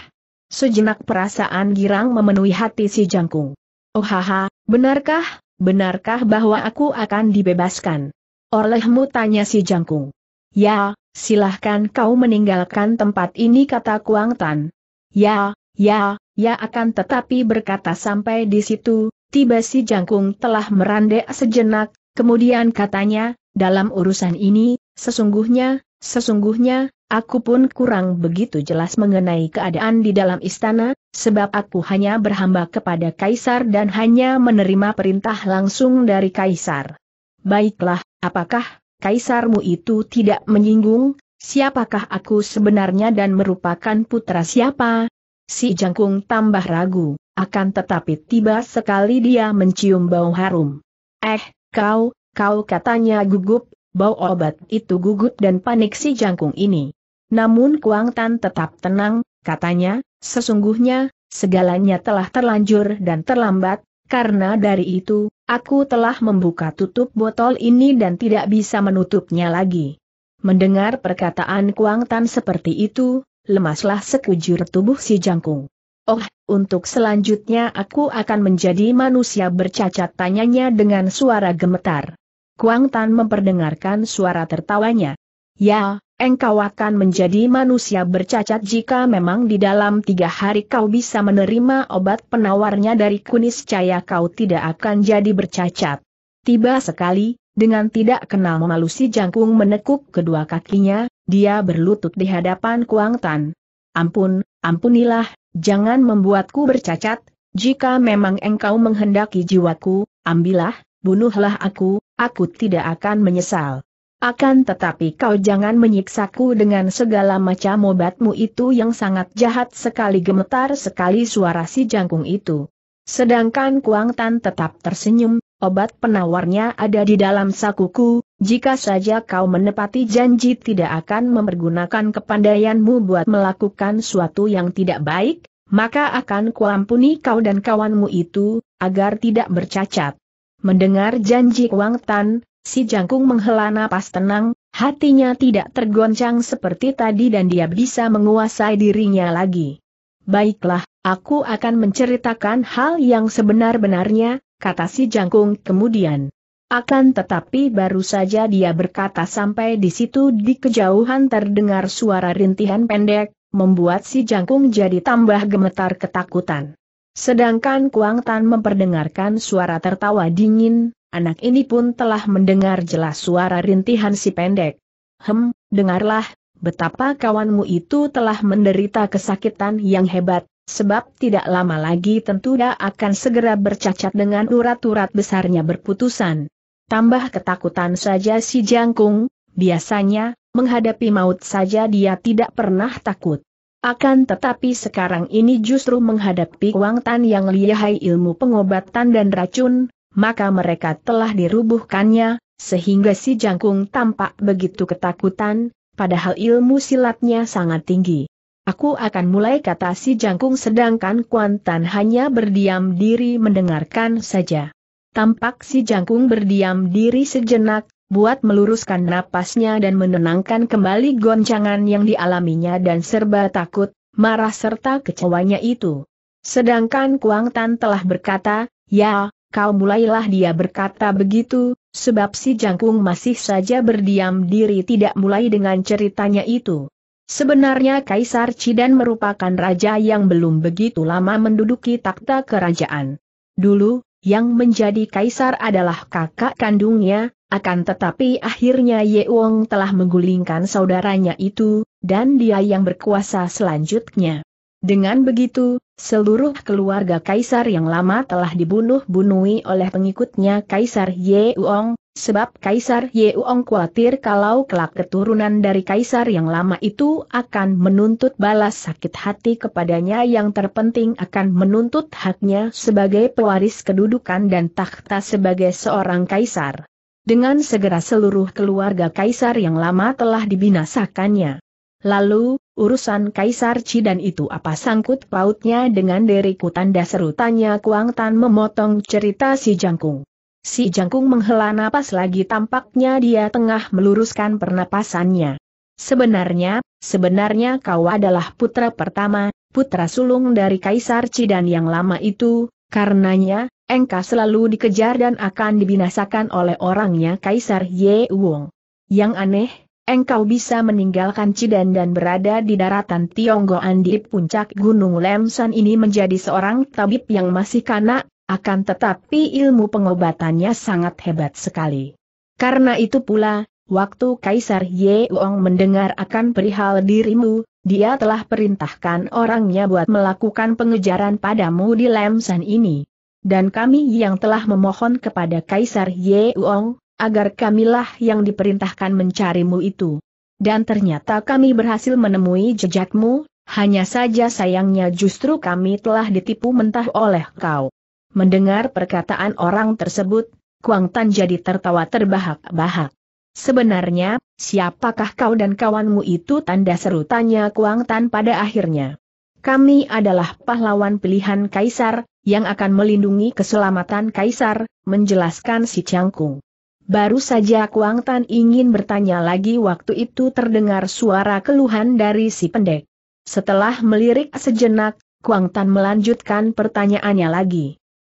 Speaker 1: Sejenak perasaan girang memenuhi hati si jangkung. Oh haha, benarkah, benarkah bahwa aku akan dibebaskan? Olehmu tanya si Jangkung. Ya, silahkan kau meninggalkan tempat ini kata Kuang Tan. Ya, ya, ya akan tetapi berkata sampai di situ, tiba si Jangkung telah merandek sejenak, kemudian katanya, dalam urusan ini, sesungguhnya, sesungguhnya, aku pun kurang begitu jelas mengenai keadaan di dalam istana, sebab aku hanya berhamba kepada Kaisar dan hanya menerima perintah langsung dari Kaisar. Baiklah, apakah kaisarmu itu tidak menyinggung, siapakah aku sebenarnya dan merupakan putra siapa? Si jangkung tambah ragu, akan tetapi tiba sekali dia mencium bau harum. Eh, kau, kau katanya gugup, bau obat itu gugup dan panik si jangkung ini. Namun Kuang Tan tetap tenang, katanya, sesungguhnya, segalanya telah terlanjur dan terlambat, karena dari itu, aku telah membuka tutup botol ini dan tidak bisa menutupnya lagi. Mendengar perkataan Kuang Tan seperti itu, lemaslah sekujur tubuh si jangkung. Oh, untuk selanjutnya aku akan menjadi manusia bercacat tanyanya dengan suara gemetar. Kuang Tan memperdengarkan suara tertawanya. Ya, engkau akan menjadi manusia bercacat jika memang di dalam tiga hari kau bisa menerima obat penawarnya dari kunis cahaya kau tidak akan jadi bercacat. Tiba sekali, dengan tidak kenal malu si jangkung menekuk kedua kakinya, dia berlutut di hadapan Kuang Tan. Ampun, ampunilah, jangan membuatku bercacat, jika memang engkau menghendaki jiwaku, ambillah, bunuhlah aku, aku tidak akan menyesal. Akan tetapi kau jangan menyiksaku dengan segala macam obatmu itu yang sangat jahat sekali gemetar sekali suara si jangkung itu. Sedangkan Kuang Tan tetap tersenyum, obat penawarnya ada di dalam sakuku, jika saja kau menepati janji tidak akan mempergunakan kepandaianmu buat melakukan suatu yang tidak baik, maka akan kuampuni kau dan kawanmu itu, agar tidak bercacat. Mendengar janji Kuang Tan, Si jangkung menghela napas tenang, hatinya tidak tergoncang seperti tadi dan dia bisa menguasai dirinya lagi. Baiklah, aku akan menceritakan hal yang sebenar-benarnya, kata si jangkung kemudian. Akan tetapi baru saja dia berkata sampai di situ di kejauhan terdengar suara rintihan pendek, membuat si jangkung jadi tambah gemetar ketakutan. Sedangkan Kuang Tan memperdengarkan suara tertawa dingin, anak ini pun telah mendengar jelas suara rintihan si pendek. Hem, dengarlah, betapa kawanmu itu telah menderita kesakitan yang hebat, sebab tidak lama lagi tentu dia akan segera bercacat dengan urat-urat besarnya berputusan. Tambah ketakutan saja si jangkung, biasanya, menghadapi maut saja dia tidak pernah takut. Akan tetapi sekarang ini justru menghadapi Wang Tan yang lihai ilmu pengobatan dan racun, maka mereka telah dirubuhkannya, sehingga si jangkung tampak begitu ketakutan, padahal ilmu silatnya sangat tinggi. Aku akan mulai kata si jangkung sedangkan Kuan Tan hanya berdiam diri mendengarkan saja. Tampak si jangkung berdiam diri sejenak, buat meluruskan napasnya dan menenangkan kembali goncangan yang dialaminya dan serba takut, marah serta kecewanya itu. Sedangkan Kuang Tan telah berkata, ya, kau mulailah dia berkata begitu, sebab si jangkung masih saja berdiam diri tidak mulai dengan ceritanya itu. Sebenarnya Kaisar Cidan merupakan raja yang belum begitu lama menduduki takhta kerajaan. Dulu, yang menjadi kaisar adalah kakak kandungnya, akan tetapi akhirnya Ye Wong telah menggulingkan saudaranya itu, dan dia yang berkuasa selanjutnya. Dengan begitu, seluruh keluarga kaisar yang lama telah dibunuh bunuhi oleh pengikutnya Kaisar Ye Wong, sebab Kaisar Ye Wong khawatir kalau kelak keturunan dari kaisar yang lama itu akan menuntut balas sakit hati kepadanya yang terpenting akan menuntut haknya sebagai pewaris kedudukan dan takhta sebagai seorang kaisar. Dengan segera seluruh keluarga kaisar yang lama telah dibinasakannya. Lalu, urusan kaisar Cidan itu apa sangkut pautnya dengan diriku tanda seru tanya Kuang Tan memotong cerita si jangkung. Si jangkung menghela napas lagi tampaknya dia tengah meluruskan pernapasannya. Sebenarnya, sebenarnya kau adalah putra pertama, putra sulung dari kaisar Cidan yang lama itu, karenanya, engkau selalu dikejar dan akan dibinasakan oleh orangnya Kaisar Ye Wong. Yang aneh, engkau bisa meninggalkan Cidan dan berada di daratan Tionggoan di puncak Gunung Lemsan ini menjadi seorang tabib yang masih kanak, akan tetapi ilmu pengobatannya sangat hebat sekali. Karena itu pula, waktu Kaisar Ye Wong mendengar akan perihal dirimu, dia telah perintahkan orangnya buat melakukan pengejaran padamu di Lemsan ini dan kami yang telah memohon kepada Kaisar Ye Uong, agar kamilah yang diperintahkan mencarimu itu. Dan ternyata kami berhasil menemui jejakmu, hanya saja sayangnya justru kami telah ditipu mentah oleh kau. Mendengar perkataan orang tersebut, Kuang Tan jadi tertawa terbahak-bahak. Sebenarnya, siapakah kau dan kawanmu itu tanda seru tanya Kuang Tan pada akhirnya. Kami adalah pahlawan pilihan kaisar, yang akan melindungi keselamatan kaisar, menjelaskan si Cangkung. Baru saja Kuang Tan ingin bertanya lagi waktu itu terdengar suara keluhan dari si pendek. Setelah melirik sejenak, Kuang Tan melanjutkan pertanyaannya lagi.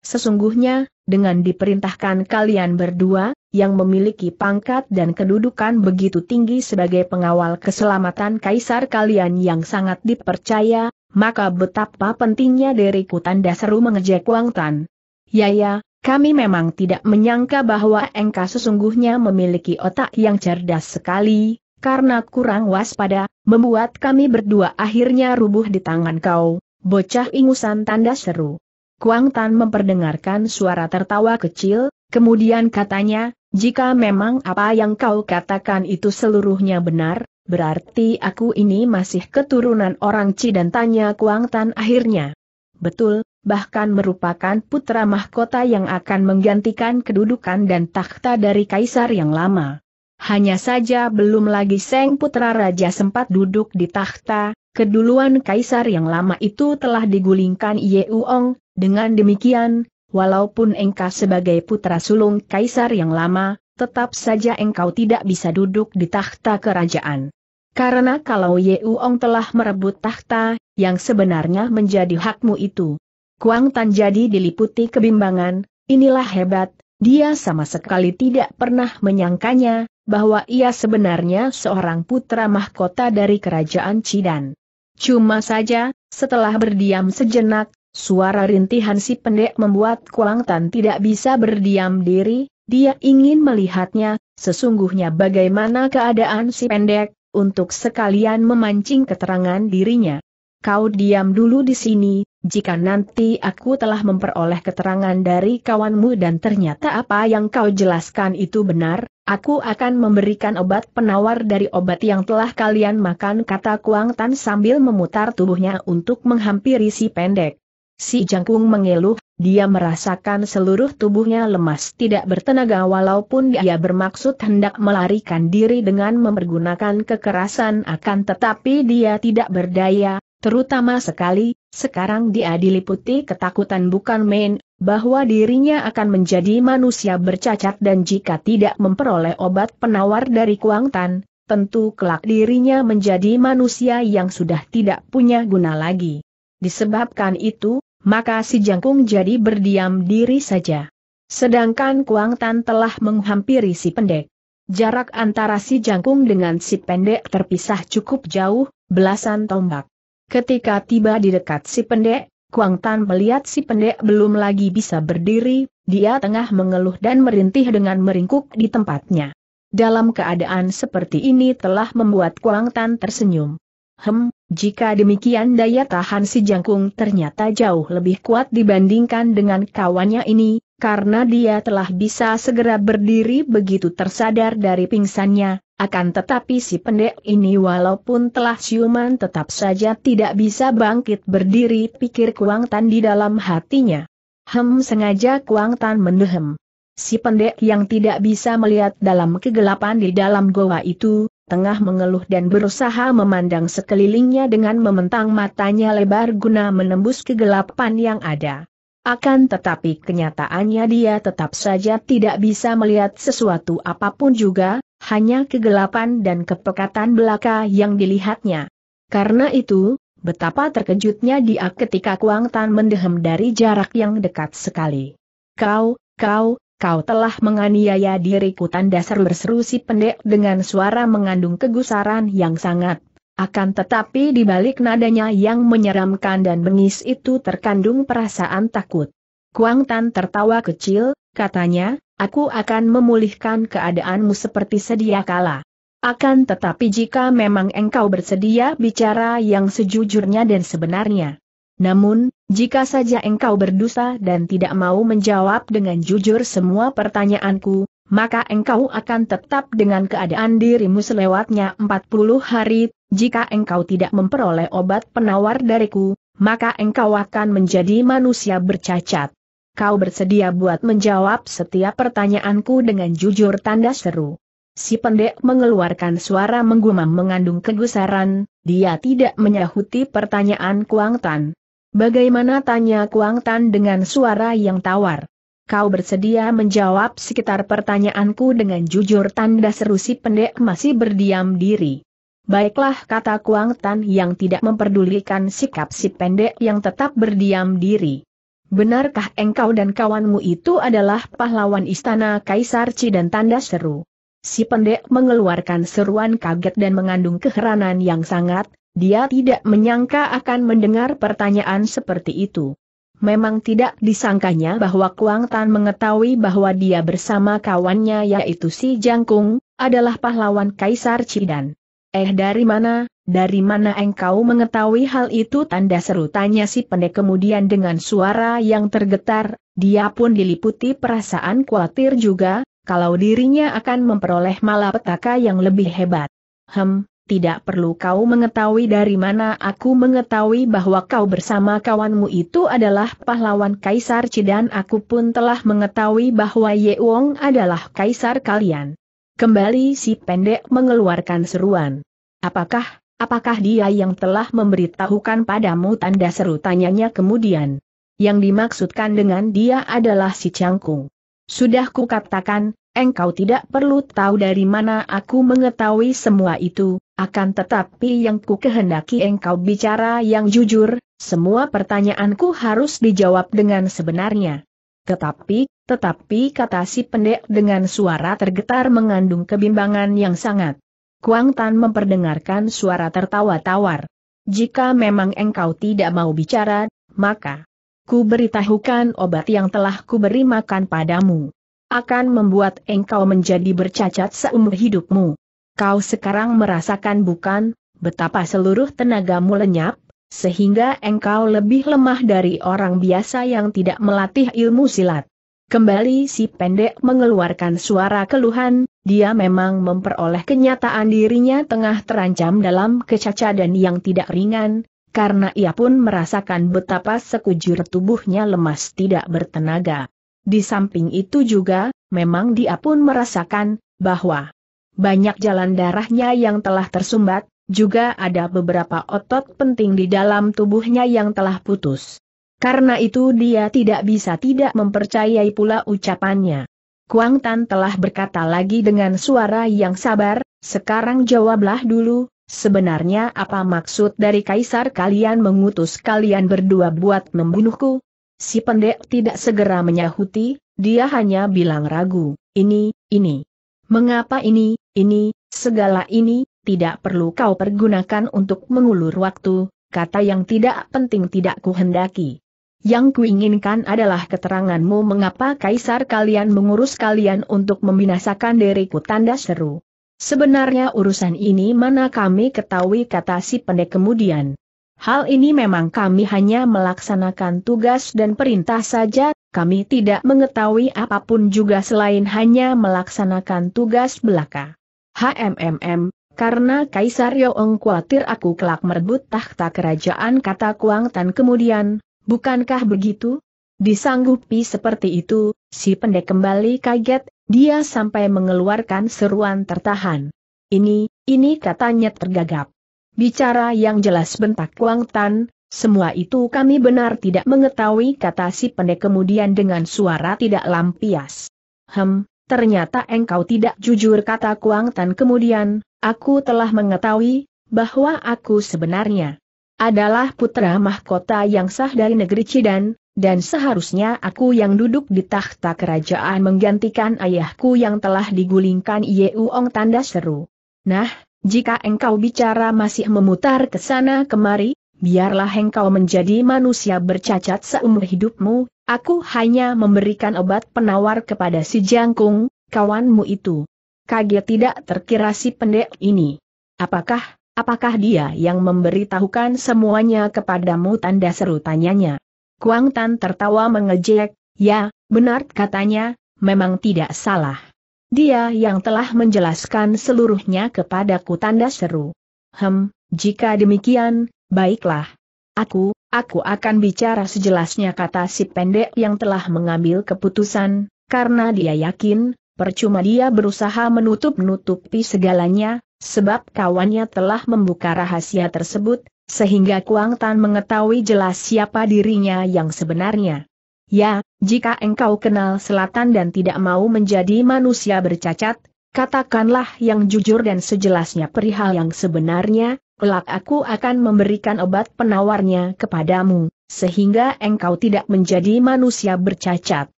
Speaker 1: Sesungguhnya, dengan diperintahkan kalian berdua, yang memiliki pangkat dan kedudukan begitu tinggi sebagai pengawal keselamatan kaisar kalian yang sangat dipercaya, maka betapa pentingnya diriku tanda seru mengejek Wang Tan. Ya ya, kami memang tidak menyangka bahwa engkau sesungguhnya memiliki otak yang cerdas sekali, karena kurang waspada, membuat kami berdua akhirnya rubuh di tangan kau, bocah ingusan tanda seru. Kuang Tan memperdengarkan suara tertawa kecil, kemudian katanya, jika memang apa yang kau katakan itu seluruhnya benar, Berarti aku ini masih keturunan orang Ci dan tanya Kuang Tan akhirnya. Betul, bahkan merupakan putra mahkota yang akan menggantikan kedudukan dan takhta dari kaisar yang lama. Hanya saja belum lagi Seng Putra Raja sempat duduk di takhta, keduluan kaisar yang lama itu telah digulingkan Ye Uong, dengan demikian, walaupun engkau sebagai putra sulung kaisar yang lama, tetap saja engkau tidak bisa duduk di takhta kerajaan. Karena kalau Ye Uong telah merebut tahta, yang sebenarnya menjadi hakmu itu. Kuang Tan jadi diliputi kebimbangan, inilah hebat, dia sama sekali tidak pernah menyangkanya, bahwa ia sebenarnya seorang putra mahkota dari kerajaan Cidan. Cuma saja, setelah berdiam sejenak, Suara rintihan si pendek membuat Kuang Tan tidak bisa berdiam diri, dia ingin melihatnya, sesungguhnya bagaimana keadaan si pendek, untuk sekalian memancing keterangan dirinya. Kau diam dulu di sini, jika nanti aku telah memperoleh keterangan dari kawanmu dan ternyata apa yang kau jelaskan itu benar, aku akan memberikan obat penawar dari obat yang telah kalian makan kata Kuang Tan sambil memutar tubuhnya untuk menghampiri si pendek. Si jangkung mengeluh, dia merasakan seluruh tubuhnya lemas tidak bertenaga walaupun dia bermaksud hendak melarikan diri dengan mempergunakan kekerasan akan tetapi dia tidak berdaya, terutama sekali, sekarang dia diliputi ketakutan bukan main, bahwa dirinya akan menjadi manusia bercacat dan jika tidak memperoleh obat penawar dari Kuang Tan, tentu kelak dirinya menjadi manusia yang sudah tidak punya guna lagi. Disebabkan itu, maka si jangkung jadi berdiam diri saja. Sedangkan Kuang Tan telah menghampiri si pendek. Jarak antara si jangkung dengan si pendek terpisah cukup jauh, belasan tombak. Ketika tiba di dekat si pendek, Kuang Tan melihat si pendek belum lagi bisa berdiri, dia tengah mengeluh dan merintih dengan meringkuk di tempatnya. Dalam keadaan seperti ini telah membuat Kuang Tan tersenyum. Hem, jika demikian daya tahan si jangkung ternyata jauh lebih kuat dibandingkan dengan kawannya ini, karena dia telah bisa segera berdiri begitu tersadar dari pingsannya, akan tetapi si pendek ini walaupun telah siuman tetap saja tidak bisa bangkit berdiri pikir Kuang Tan di dalam hatinya. Hem sengaja Kuang Tan mendehem. Si pendek yang tidak bisa melihat dalam kegelapan di dalam goa itu, tengah mengeluh dan berusaha memandang sekelilingnya dengan mementang matanya lebar guna menembus kegelapan yang ada. Akan tetapi kenyataannya dia tetap saja tidak bisa melihat sesuatu apapun juga, hanya kegelapan dan kepekatan belaka yang dilihatnya. Karena itu, betapa terkejutnya dia ketika Kuang Tan mendehem dari jarak yang dekat sekali. Kau, kau, kau telah menganiaya diriku tanda seru berseru si pendek dengan suara mengandung kegusaran yang sangat. Akan tetapi di balik nadanya yang menyeramkan dan bengis itu terkandung perasaan takut. Kuang Tan tertawa kecil, katanya, aku akan memulihkan keadaanmu seperti sedia kala. Akan tetapi jika memang engkau bersedia bicara yang sejujurnya dan sebenarnya. Namun, jika saja engkau berdosa dan tidak mau menjawab dengan jujur semua pertanyaanku, maka engkau akan tetap dengan keadaan dirimu selewatnya 40 hari, jika engkau tidak memperoleh obat penawar dariku, maka engkau akan menjadi manusia bercacat. Kau bersedia buat menjawab setiap pertanyaanku dengan jujur tanda seru. Si pendek mengeluarkan suara menggumam mengandung kegusaran, dia tidak menyahuti pertanyaan Kuang Tan Bagaimana tanya Kuang Tan dengan suara yang tawar. Kau bersedia menjawab sekitar pertanyaanku dengan jujur tanda seru si pendek masih berdiam diri. Baiklah kata Kuang Tan yang tidak memperdulikan sikap si pendek yang tetap berdiam diri. Benarkah engkau dan kawanmu itu adalah pahlawan istana Kaisar Ci dan tanda seru? Si pendek mengeluarkan seruan kaget dan mengandung keheranan yang sangat, dia tidak menyangka akan mendengar pertanyaan seperti itu. Memang tidak disangkanya bahwa Kuang Tan mengetahui bahwa dia bersama kawannya yaitu si Jangkung, adalah pahlawan Kaisar Cidan. Eh dari mana, dari mana engkau mengetahui hal itu tanda seru tanya si pendek kemudian dengan suara yang tergetar, dia pun diliputi perasaan khawatir juga, kalau dirinya akan memperoleh malapetaka yang lebih hebat. Hem, tidak perlu kau mengetahui dari mana aku mengetahui bahwa kau bersama kawanmu itu adalah pahlawan Kaisar Cidan aku pun telah mengetahui bahwa Ye Wong adalah Kaisar kalian. Kembali si pendek mengeluarkan seruan. Apakah, apakah dia yang telah memberitahukan padamu tanda seru tanyanya kemudian. Yang dimaksudkan dengan dia adalah si Cangkung. Sudah kukatakan, engkau tidak perlu tahu dari mana aku mengetahui semua itu, akan tetapi yang ku kehendaki engkau bicara yang jujur, semua pertanyaanku harus dijawab dengan sebenarnya. Tetapi, tetapi kata si pendek dengan suara tergetar mengandung kebimbangan yang sangat. Kuang Tan memperdengarkan suara tertawa tawar. Jika memang engkau tidak mau bicara, maka ku beritahukan obat yang telah ku beri makan padamu. Akan membuat engkau menjadi bercacat seumur hidupmu. Kau sekarang merasakan bukan, betapa seluruh tenagamu lenyap, sehingga engkau lebih lemah dari orang biasa yang tidak melatih ilmu silat. Kembali si pendek mengeluarkan suara keluhan, dia memang memperoleh kenyataan dirinya tengah terancam dalam kecacadan yang tidak ringan, karena ia pun merasakan betapa sekujur tubuhnya lemas tidak bertenaga. Di samping itu juga, memang dia pun merasakan, bahwa banyak jalan darahnya yang telah tersumbat, juga ada beberapa otot penting di dalam tubuhnya yang telah putus. Karena itu dia tidak bisa tidak mempercayai pula ucapannya. Kuang Tan telah berkata lagi dengan suara yang sabar, sekarang jawablah dulu, sebenarnya apa maksud dari kaisar kalian mengutus kalian berdua buat membunuhku? Si pendek tidak segera menyahuti, dia hanya bilang ragu, ini, ini. Mengapa ini, ini, segala ini, tidak perlu kau pergunakan untuk mengulur waktu, kata yang tidak penting tidak kuhendaki. Yang kuinginkan adalah keteranganmu mengapa kaisar kalian mengurus kalian untuk membinasakan diriku tanda seru. Sebenarnya urusan ini mana kami ketahui kata si pendek kemudian. Hal ini memang kami hanya melaksanakan tugas dan perintah saja, kami tidak mengetahui apapun juga selain hanya melaksanakan tugas belaka. HMMM, karena Kaisar Yoong khawatir aku kelak merebut tahta kerajaan kata Kuang Tan kemudian, bukankah begitu? Disanggupi seperti itu, si pendek kembali kaget, dia sampai mengeluarkan seruan tertahan. Ini, ini katanya tergagap. Bicara yang jelas bentak Kuang Tan, semua itu kami benar tidak mengetahui kata si pendek kemudian dengan suara tidak lampias. Hem, ternyata engkau tidak jujur kata Kuang Tan kemudian, aku telah mengetahui, bahwa aku sebenarnya adalah putra mahkota yang sah dari negeri Cidan, dan seharusnya aku yang duduk di takhta kerajaan menggantikan ayahku yang telah digulingkan Yeuong tanda seru. Nah, jika engkau bicara masih memutar ke sana kemari, biarlah engkau menjadi manusia bercacat seumur hidupmu, aku hanya memberikan obat penawar kepada si jangkung, kawanmu itu. Kaget tidak terkira si pendek ini. Apakah, apakah dia yang memberitahukan semuanya kepadamu tanda seru tanyanya. Kuang Tan tertawa mengejek, ya, benar katanya, memang tidak salah. Dia yang telah menjelaskan seluruhnya kepadaku tanda seru. Hem, jika demikian, Baiklah. Aku, aku akan bicara sejelasnya kata si pendek yang telah mengambil keputusan, karena dia yakin, percuma dia berusaha menutup-nutupi segalanya, sebab kawannya telah membuka rahasia tersebut, sehingga Kuang Tan mengetahui jelas siapa dirinya yang sebenarnya. Ya, jika engkau kenal selatan dan tidak mau menjadi manusia bercacat, katakanlah yang jujur dan sejelasnya perihal yang sebenarnya, Kelak aku akan memberikan obat penawarnya kepadamu, sehingga engkau tidak menjadi manusia bercacat.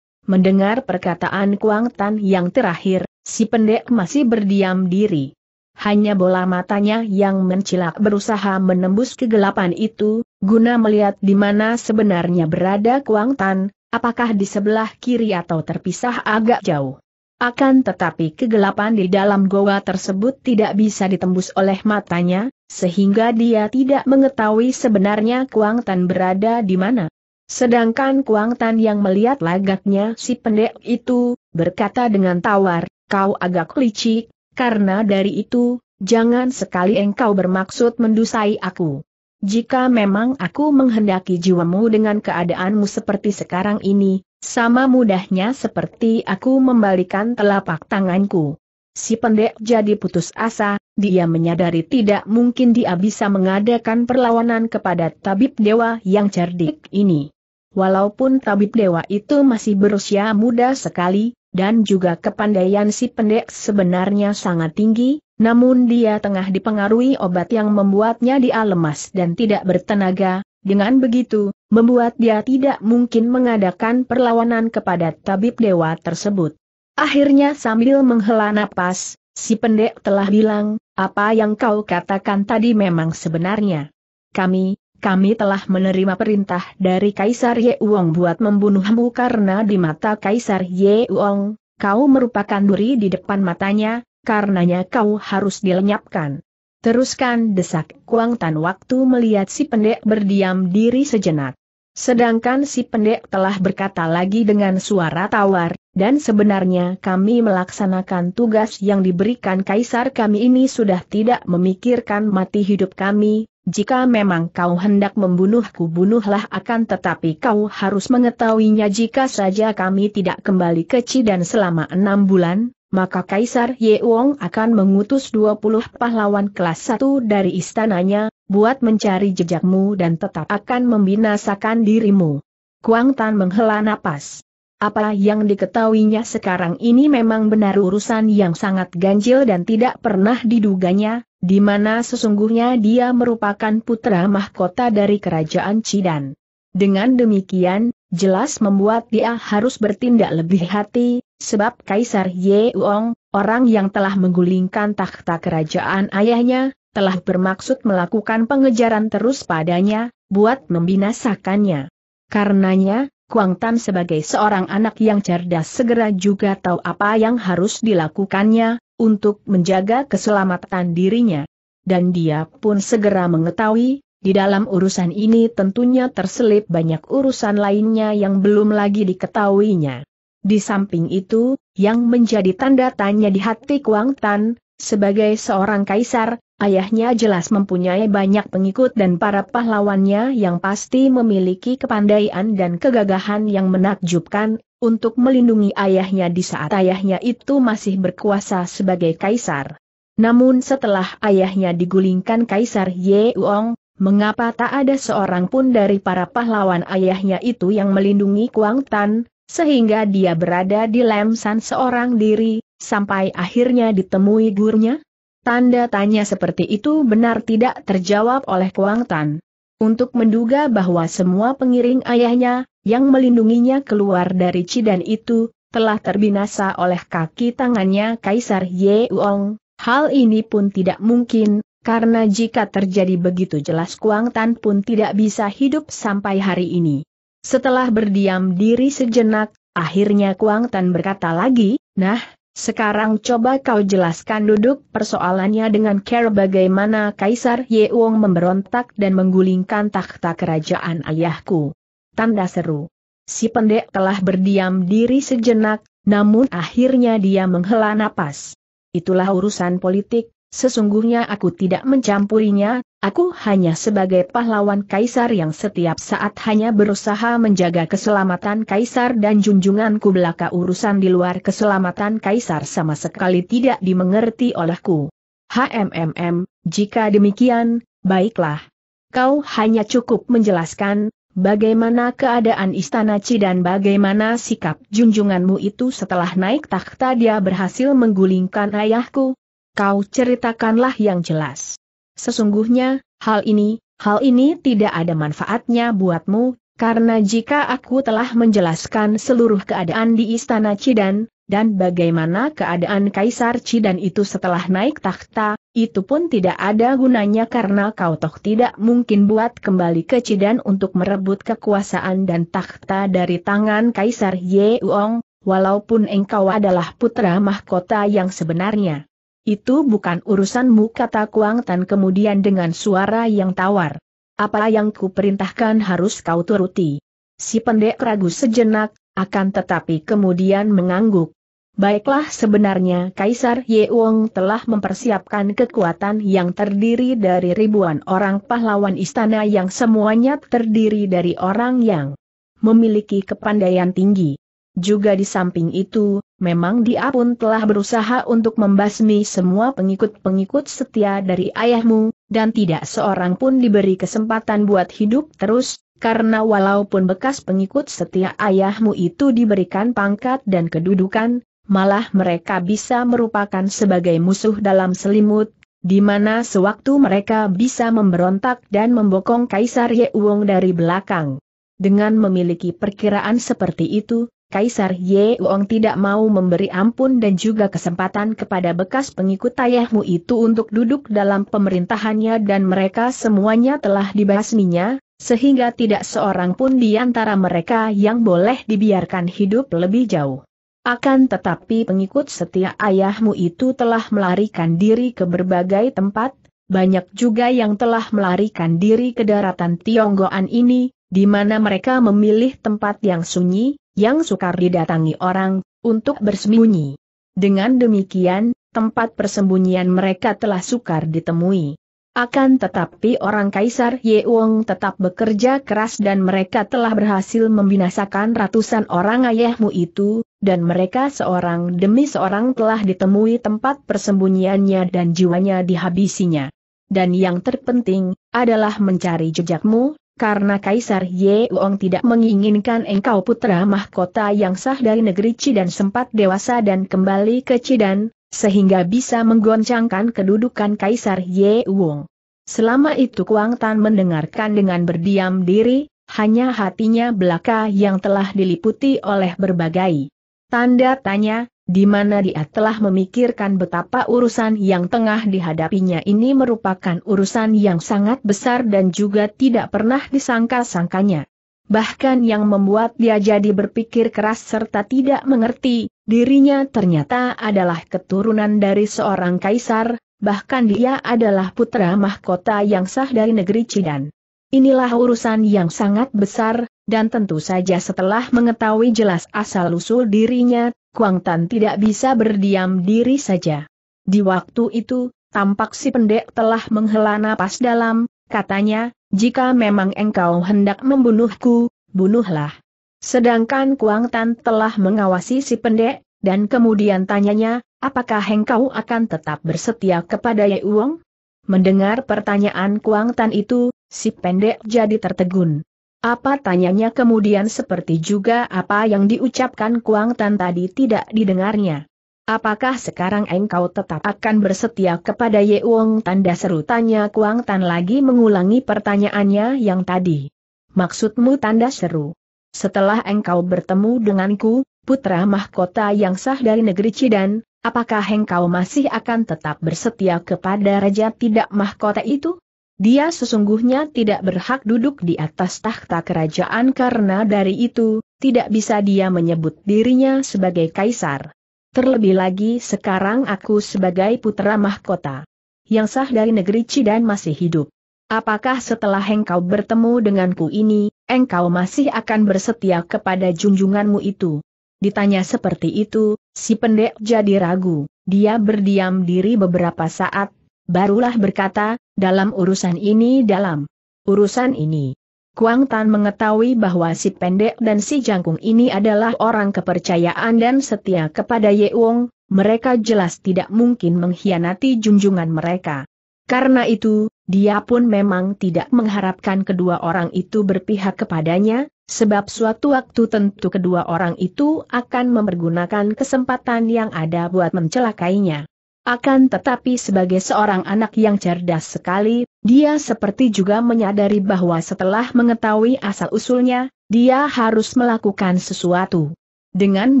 Speaker 1: Mendengar perkataan Kuang Tan yang terakhir, si pendek masih berdiam diri. Hanya bola matanya yang mencilak berusaha menembus kegelapan itu, guna melihat di mana sebenarnya berada Kuang Tan, apakah di sebelah kiri atau terpisah agak jauh. Akan tetapi kegelapan di dalam goa tersebut tidak bisa ditembus oleh matanya, sehingga dia tidak mengetahui sebenarnya Kuang Tan berada di mana. Sedangkan Kuang Tan yang melihat lagaknya si pendek itu, berkata dengan tawar, kau agak licik, karena dari itu, jangan sekali engkau bermaksud mendusai aku. Jika memang aku menghendaki jiwamu dengan keadaanmu seperti sekarang ini, sama mudahnya seperti aku membalikan telapak tanganku. Si pendek jadi putus asa, dia menyadari tidak mungkin dia bisa mengadakan perlawanan kepada tabib dewa yang cerdik ini. Walaupun tabib dewa itu masih berusia muda sekali, dan juga kepandaian si pendek sebenarnya sangat tinggi, namun dia tengah dipengaruhi obat yang membuatnya dia lemas dan tidak bertenaga, dengan begitu, membuat dia tidak mungkin mengadakan perlawanan kepada tabib dewa tersebut. Akhirnya sambil menghela napas, si pendek telah bilang, apa yang kau katakan tadi memang sebenarnya. Kami, kami telah menerima perintah dari Kaisar Ye Uong buat membunuhmu karena di mata Kaisar Ye Uong, kau merupakan duri di depan matanya, karenanya kau harus dilenyapkan. Teruskan desak Kuang Tan waktu melihat si pendek berdiam diri sejenak. Sedangkan si pendek telah berkata lagi dengan suara tawar, dan sebenarnya kami melaksanakan tugas yang diberikan kaisar kami ini sudah tidak memikirkan mati hidup kami, jika memang kau hendak membunuhku bunuhlah akan tetapi kau harus mengetahuinya jika saja kami tidak kembali ke dan selama enam bulan, maka Kaisar Ye Wong akan mengutus 20 pahlawan kelas 1 dari istananya, buat mencari jejakmu dan tetap akan membinasakan dirimu. Kuang Tan menghela napas. Apa yang diketahuinya sekarang ini memang benar urusan yang sangat ganjil dan tidak pernah diduganya, di mana sesungguhnya dia merupakan putra mahkota dari kerajaan Cidan. Dengan demikian, jelas membuat dia harus bertindak lebih hati, sebab Kaisar Ye Yeong, orang yang telah menggulingkan takhta kerajaan ayahnya, telah bermaksud melakukan pengejaran terus padanya, buat membinasakannya. Karenanya, Kuang Tan sebagai seorang anak yang cerdas segera juga tahu apa yang harus dilakukannya, untuk menjaga keselamatan dirinya. Dan dia pun segera mengetahui, di dalam urusan ini tentunya terselip banyak urusan lainnya yang belum lagi diketahuinya. Di samping itu, yang menjadi tanda tanya di hati Kuang Tan, sebagai seorang kaisar, ayahnya jelas mempunyai banyak pengikut dan para pahlawannya yang pasti memiliki kepandaian dan kegagahan yang menakjubkan, untuk melindungi ayahnya di saat ayahnya itu masih berkuasa sebagai kaisar. Namun setelah ayahnya digulingkan Kaisar Ye Uong, Mengapa tak ada seorang pun dari para pahlawan ayahnya itu yang melindungi Kuang Tan, sehingga dia berada di lemsan seorang diri, sampai akhirnya ditemui gurunya? Tanda tanya seperti itu benar tidak terjawab oleh Kuang Tan. Untuk menduga bahwa semua pengiring ayahnya, yang melindunginya keluar dari Cidan itu, telah terbinasa oleh kaki tangannya Kaisar Ye Yeong, hal ini pun tidak mungkin, karena jika terjadi begitu jelas Kuang Tan pun tidak bisa hidup sampai hari ini. Setelah berdiam diri sejenak, akhirnya Kuang Tan berkata lagi, Nah, sekarang coba kau jelaskan duduk persoalannya dengan care bagaimana Kaisar Ye Yeong memberontak dan menggulingkan takhta kerajaan ayahku. Tanda seru. Si pendek telah berdiam diri sejenak, namun akhirnya dia menghela napas. Itulah urusan politik, Sesungguhnya aku tidak mencampurinya, aku hanya sebagai pahlawan kaisar yang setiap saat hanya berusaha menjaga keselamatan kaisar dan junjunganku belaka urusan di luar keselamatan kaisar sama sekali tidak dimengerti olehku. HMMM, jika demikian, baiklah. Kau hanya cukup menjelaskan, bagaimana keadaan istana Ci dan bagaimana sikap junjunganmu itu setelah naik takhta dia berhasil menggulingkan ayahku, kau ceritakanlah yang jelas. Sesungguhnya, hal ini, hal ini tidak ada manfaatnya buatmu, karena jika aku telah menjelaskan seluruh keadaan di Istana Cidan, dan bagaimana keadaan Kaisar Cidan itu setelah naik takhta, itu pun tidak ada gunanya karena kau toh tidak mungkin buat kembali ke Cidan untuk merebut kekuasaan dan takhta dari tangan Kaisar Yeong, walaupun engkau adalah putra mahkota yang sebenarnya. Itu bukan urusanmu kata Kuang Tan kemudian dengan suara yang tawar. Apa yang kuperintahkan harus kau turuti. Si pendek ragu sejenak, akan tetapi kemudian mengangguk. Baiklah sebenarnya Kaisar Ye Wong telah mempersiapkan kekuatan yang terdiri dari ribuan orang pahlawan istana yang semuanya terdiri dari orang yang memiliki kepandaian tinggi. Juga di samping itu, memang dia pun telah berusaha untuk membasmi semua pengikut-pengikut setia dari ayahmu, dan tidak seorang pun diberi kesempatan buat hidup terus, karena walaupun bekas pengikut setia ayahmu itu diberikan pangkat dan kedudukan, malah mereka bisa merupakan sebagai musuh dalam selimut, di mana sewaktu mereka bisa memberontak dan membokong Kaisar Ye dari belakang. Dengan memiliki perkiraan seperti itu, Kaisar Ye Uong tidak mau memberi ampun dan juga kesempatan kepada bekas pengikut ayahmu itu untuk duduk dalam pemerintahannya dan mereka semuanya telah dibasminya, sehingga tidak seorang pun di antara mereka yang boleh dibiarkan hidup lebih jauh. Akan tetapi pengikut setia ayahmu itu telah melarikan diri ke berbagai tempat, banyak juga yang telah melarikan diri ke daratan Tionggoan ini, di mana mereka memilih tempat yang sunyi, yang sukar didatangi orang, untuk bersembunyi. Dengan demikian, tempat persembunyian mereka telah sukar ditemui. Akan tetapi orang Kaisar Ye Wong tetap bekerja keras dan mereka telah berhasil membinasakan ratusan orang ayahmu itu, dan mereka seorang demi seorang telah ditemui tempat persembunyiannya dan jiwanya dihabisinya. Dan yang terpenting, adalah mencari jejakmu, karena Kaisar Ye Uong tidak menginginkan engkau putra mahkota yang sah dari negeri Cidan sempat dewasa dan kembali ke Cidan, sehingga bisa menggoncangkan kedudukan Kaisar Ye Uong. Selama itu Kuang Tan mendengarkan dengan berdiam diri, hanya hatinya belaka yang telah diliputi oleh berbagai tanda tanya, di mana dia telah memikirkan betapa urusan yang tengah dihadapinya ini merupakan urusan yang sangat besar dan juga tidak pernah disangka-sangkanya. Bahkan yang membuat dia jadi berpikir keras serta tidak mengerti, dirinya ternyata adalah keturunan dari seorang kaisar, bahkan dia adalah putra mahkota yang sah dari negeri Cidan. Inilah urusan yang sangat besar, dan tentu saja setelah mengetahui jelas asal-usul dirinya, Kuang Tan tidak bisa berdiam diri saja. Di waktu itu, tampak si pendek telah menghela napas dalam, katanya, jika memang engkau hendak membunuhku, bunuhlah. Sedangkan Kuang Tan telah mengawasi si pendek, dan kemudian tanyanya, apakah engkau akan tetap bersetia kepada Ye Uong? Mendengar pertanyaan Kuang Tan itu, si pendek jadi tertegun. Apa tanyanya kemudian seperti juga apa yang diucapkan Kuang Tan tadi tidak didengarnya. Apakah sekarang engkau tetap akan bersetia kepada Ye Wong Tanda seru tanya Kuang Tan lagi mengulangi pertanyaannya yang tadi. Maksudmu tanda seru. Setelah engkau bertemu denganku, putra mahkota yang sah dari negeri Cidan, apakah engkau masih akan tetap bersetia kepada Raja tidak mahkota itu? Dia sesungguhnya tidak berhak duduk di atas takhta kerajaan karena dari itu, tidak bisa dia menyebut dirinya sebagai kaisar. Terlebih lagi sekarang aku sebagai putra mahkota. Yang sah dari negeri Cidan masih hidup. Apakah setelah engkau bertemu denganku ini, engkau masih akan bersetia kepada junjunganmu itu? Ditanya seperti itu, si pendek jadi ragu, dia berdiam diri beberapa saat, barulah berkata, dalam urusan ini dalam urusan ini. Kuang Tan mengetahui bahwa si pendek dan si jangkung ini adalah orang kepercayaan dan setia kepada Ye Wong, mereka jelas tidak mungkin mengkhianati junjungan mereka. Karena itu, dia pun memang tidak mengharapkan kedua orang itu berpihak kepadanya, sebab suatu waktu tentu kedua orang itu akan mempergunakan kesempatan yang ada buat mencelakainya. Akan tetapi sebagai seorang anak yang cerdas sekali, dia seperti juga menyadari bahwa setelah mengetahui asal-usulnya, dia harus melakukan sesuatu. Dengan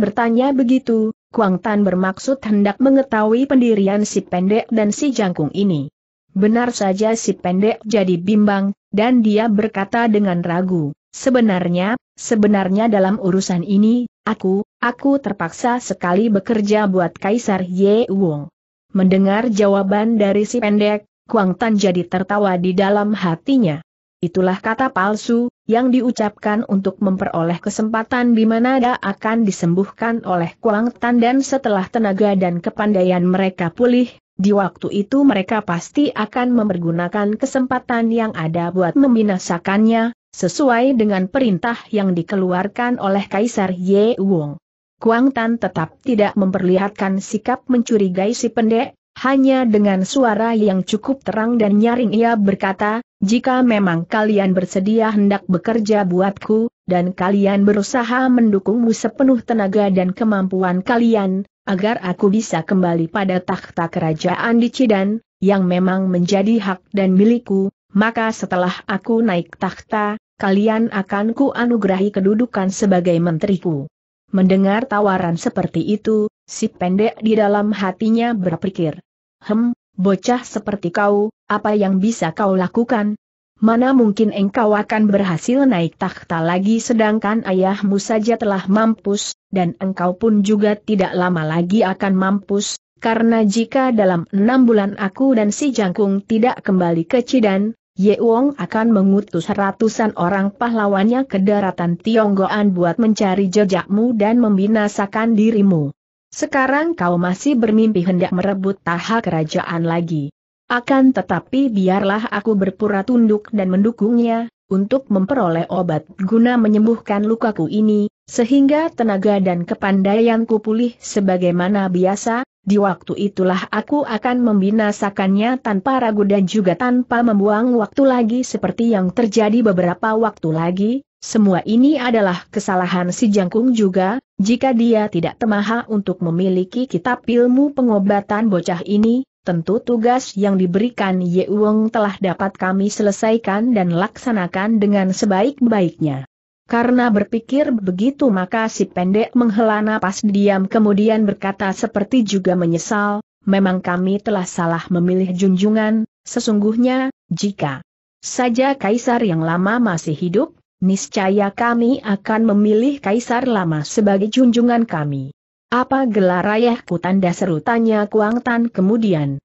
Speaker 1: bertanya begitu, Kuang Tan bermaksud hendak mengetahui pendirian si pendek dan si jangkung ini. Benar saja si pendek jadi bimbang, dan dia berkata dengan ragu, sebenarnya, sebenarnya dalam urusan ini, aku, aku terpaksa sekali bekerja buat Kaisar Ye Wong. Mendengar jawaban dari si pendek, Kuang Tan jadi tertawa di dalam hatinya. Itulah kata palsu, yang diucapkan untuk memperoleh kesempatan di mana dia akan disembuhkan oleh Kuang Tan dan setelah tenaga dan kepandaian mereka pulih, di waktu itu mereka pasti akan mempergunakan kesempatan yang ada buat membinasakannya, sesuai dengan perintah yang dikeluarkan oleh Kaisar Ye Wong. Kuang Tan tetap tidak memperlihatkan sikap mencurigai si pendek, hanya dengan suara yang cukup terang dan nyaring ia berkata, jika memang kalian bersedia hendak bekerja buatku, dan kalian berusaha mendukungmu sepenuh tenaga dan kemampuan kalian, agar aku bisa kembali pada takhta kerajaan di Cidan, yang memang menjadi hak dan milikku, maka setelah aku naik takhta, kalian akan kuanugerahi kedudukan sebagai menteriku. Mendengar tawaran seperti itu, si pendek di dalam hatinya berpikir. Hem, bocah seperti kau, apa yang bisa kau lakukan? Mana mungkin engkau akan berhasil naik takhta lagi sedangkan ayahmu saja telah mampus, dan engkau pun juga tidak lama lagi akan mampus, karena jika dalam enam bulan aku dan si jangkung tidak kembali ke Cidan, Ye Wong akan mengutus ratusan orang pahlawannya ke daratan Tionggoan buat mencari jejakmu dan membinasakan dirimu. Sekarang kau masih bermimpi hendak merebut taha kerajaan lagi. Akan tetapi biarlah aku berpura tunduk dan mendukungnya, untuk memperoleh obat guna menyembuhkan lukaku ini, sehingga tenaga dan kepandaianku pulih sebagaimana biasa, di waktu itulah aku akan membinasakannya tanpa ragu dan juga tanpa membuang waktu lagi seperti yang terjadi beberapa waktu lagi. Semua ini adalah kesalahan si jangkung juga, jika dia tidak temaha untuk memiliki kitab ilmu pengobatan bocah ini, tentu tugas yang diberikan Ye Wong telah dapat kami selesaikan dan laksanakan dengan sebaik-baiknya. Karena berpikir begitu maka si pendek menghela napas diam kemudian berkata seperti juga menyesal, memang kami telah salah memilih junjungan, sesungguhnya, jika saja kaisar yang lama masih hidup, niscaya kami akan memilih kaisar lama sebagai junjungan kami. Apa gelar ayahku tanda seru tanya Kuang Tan kemudian.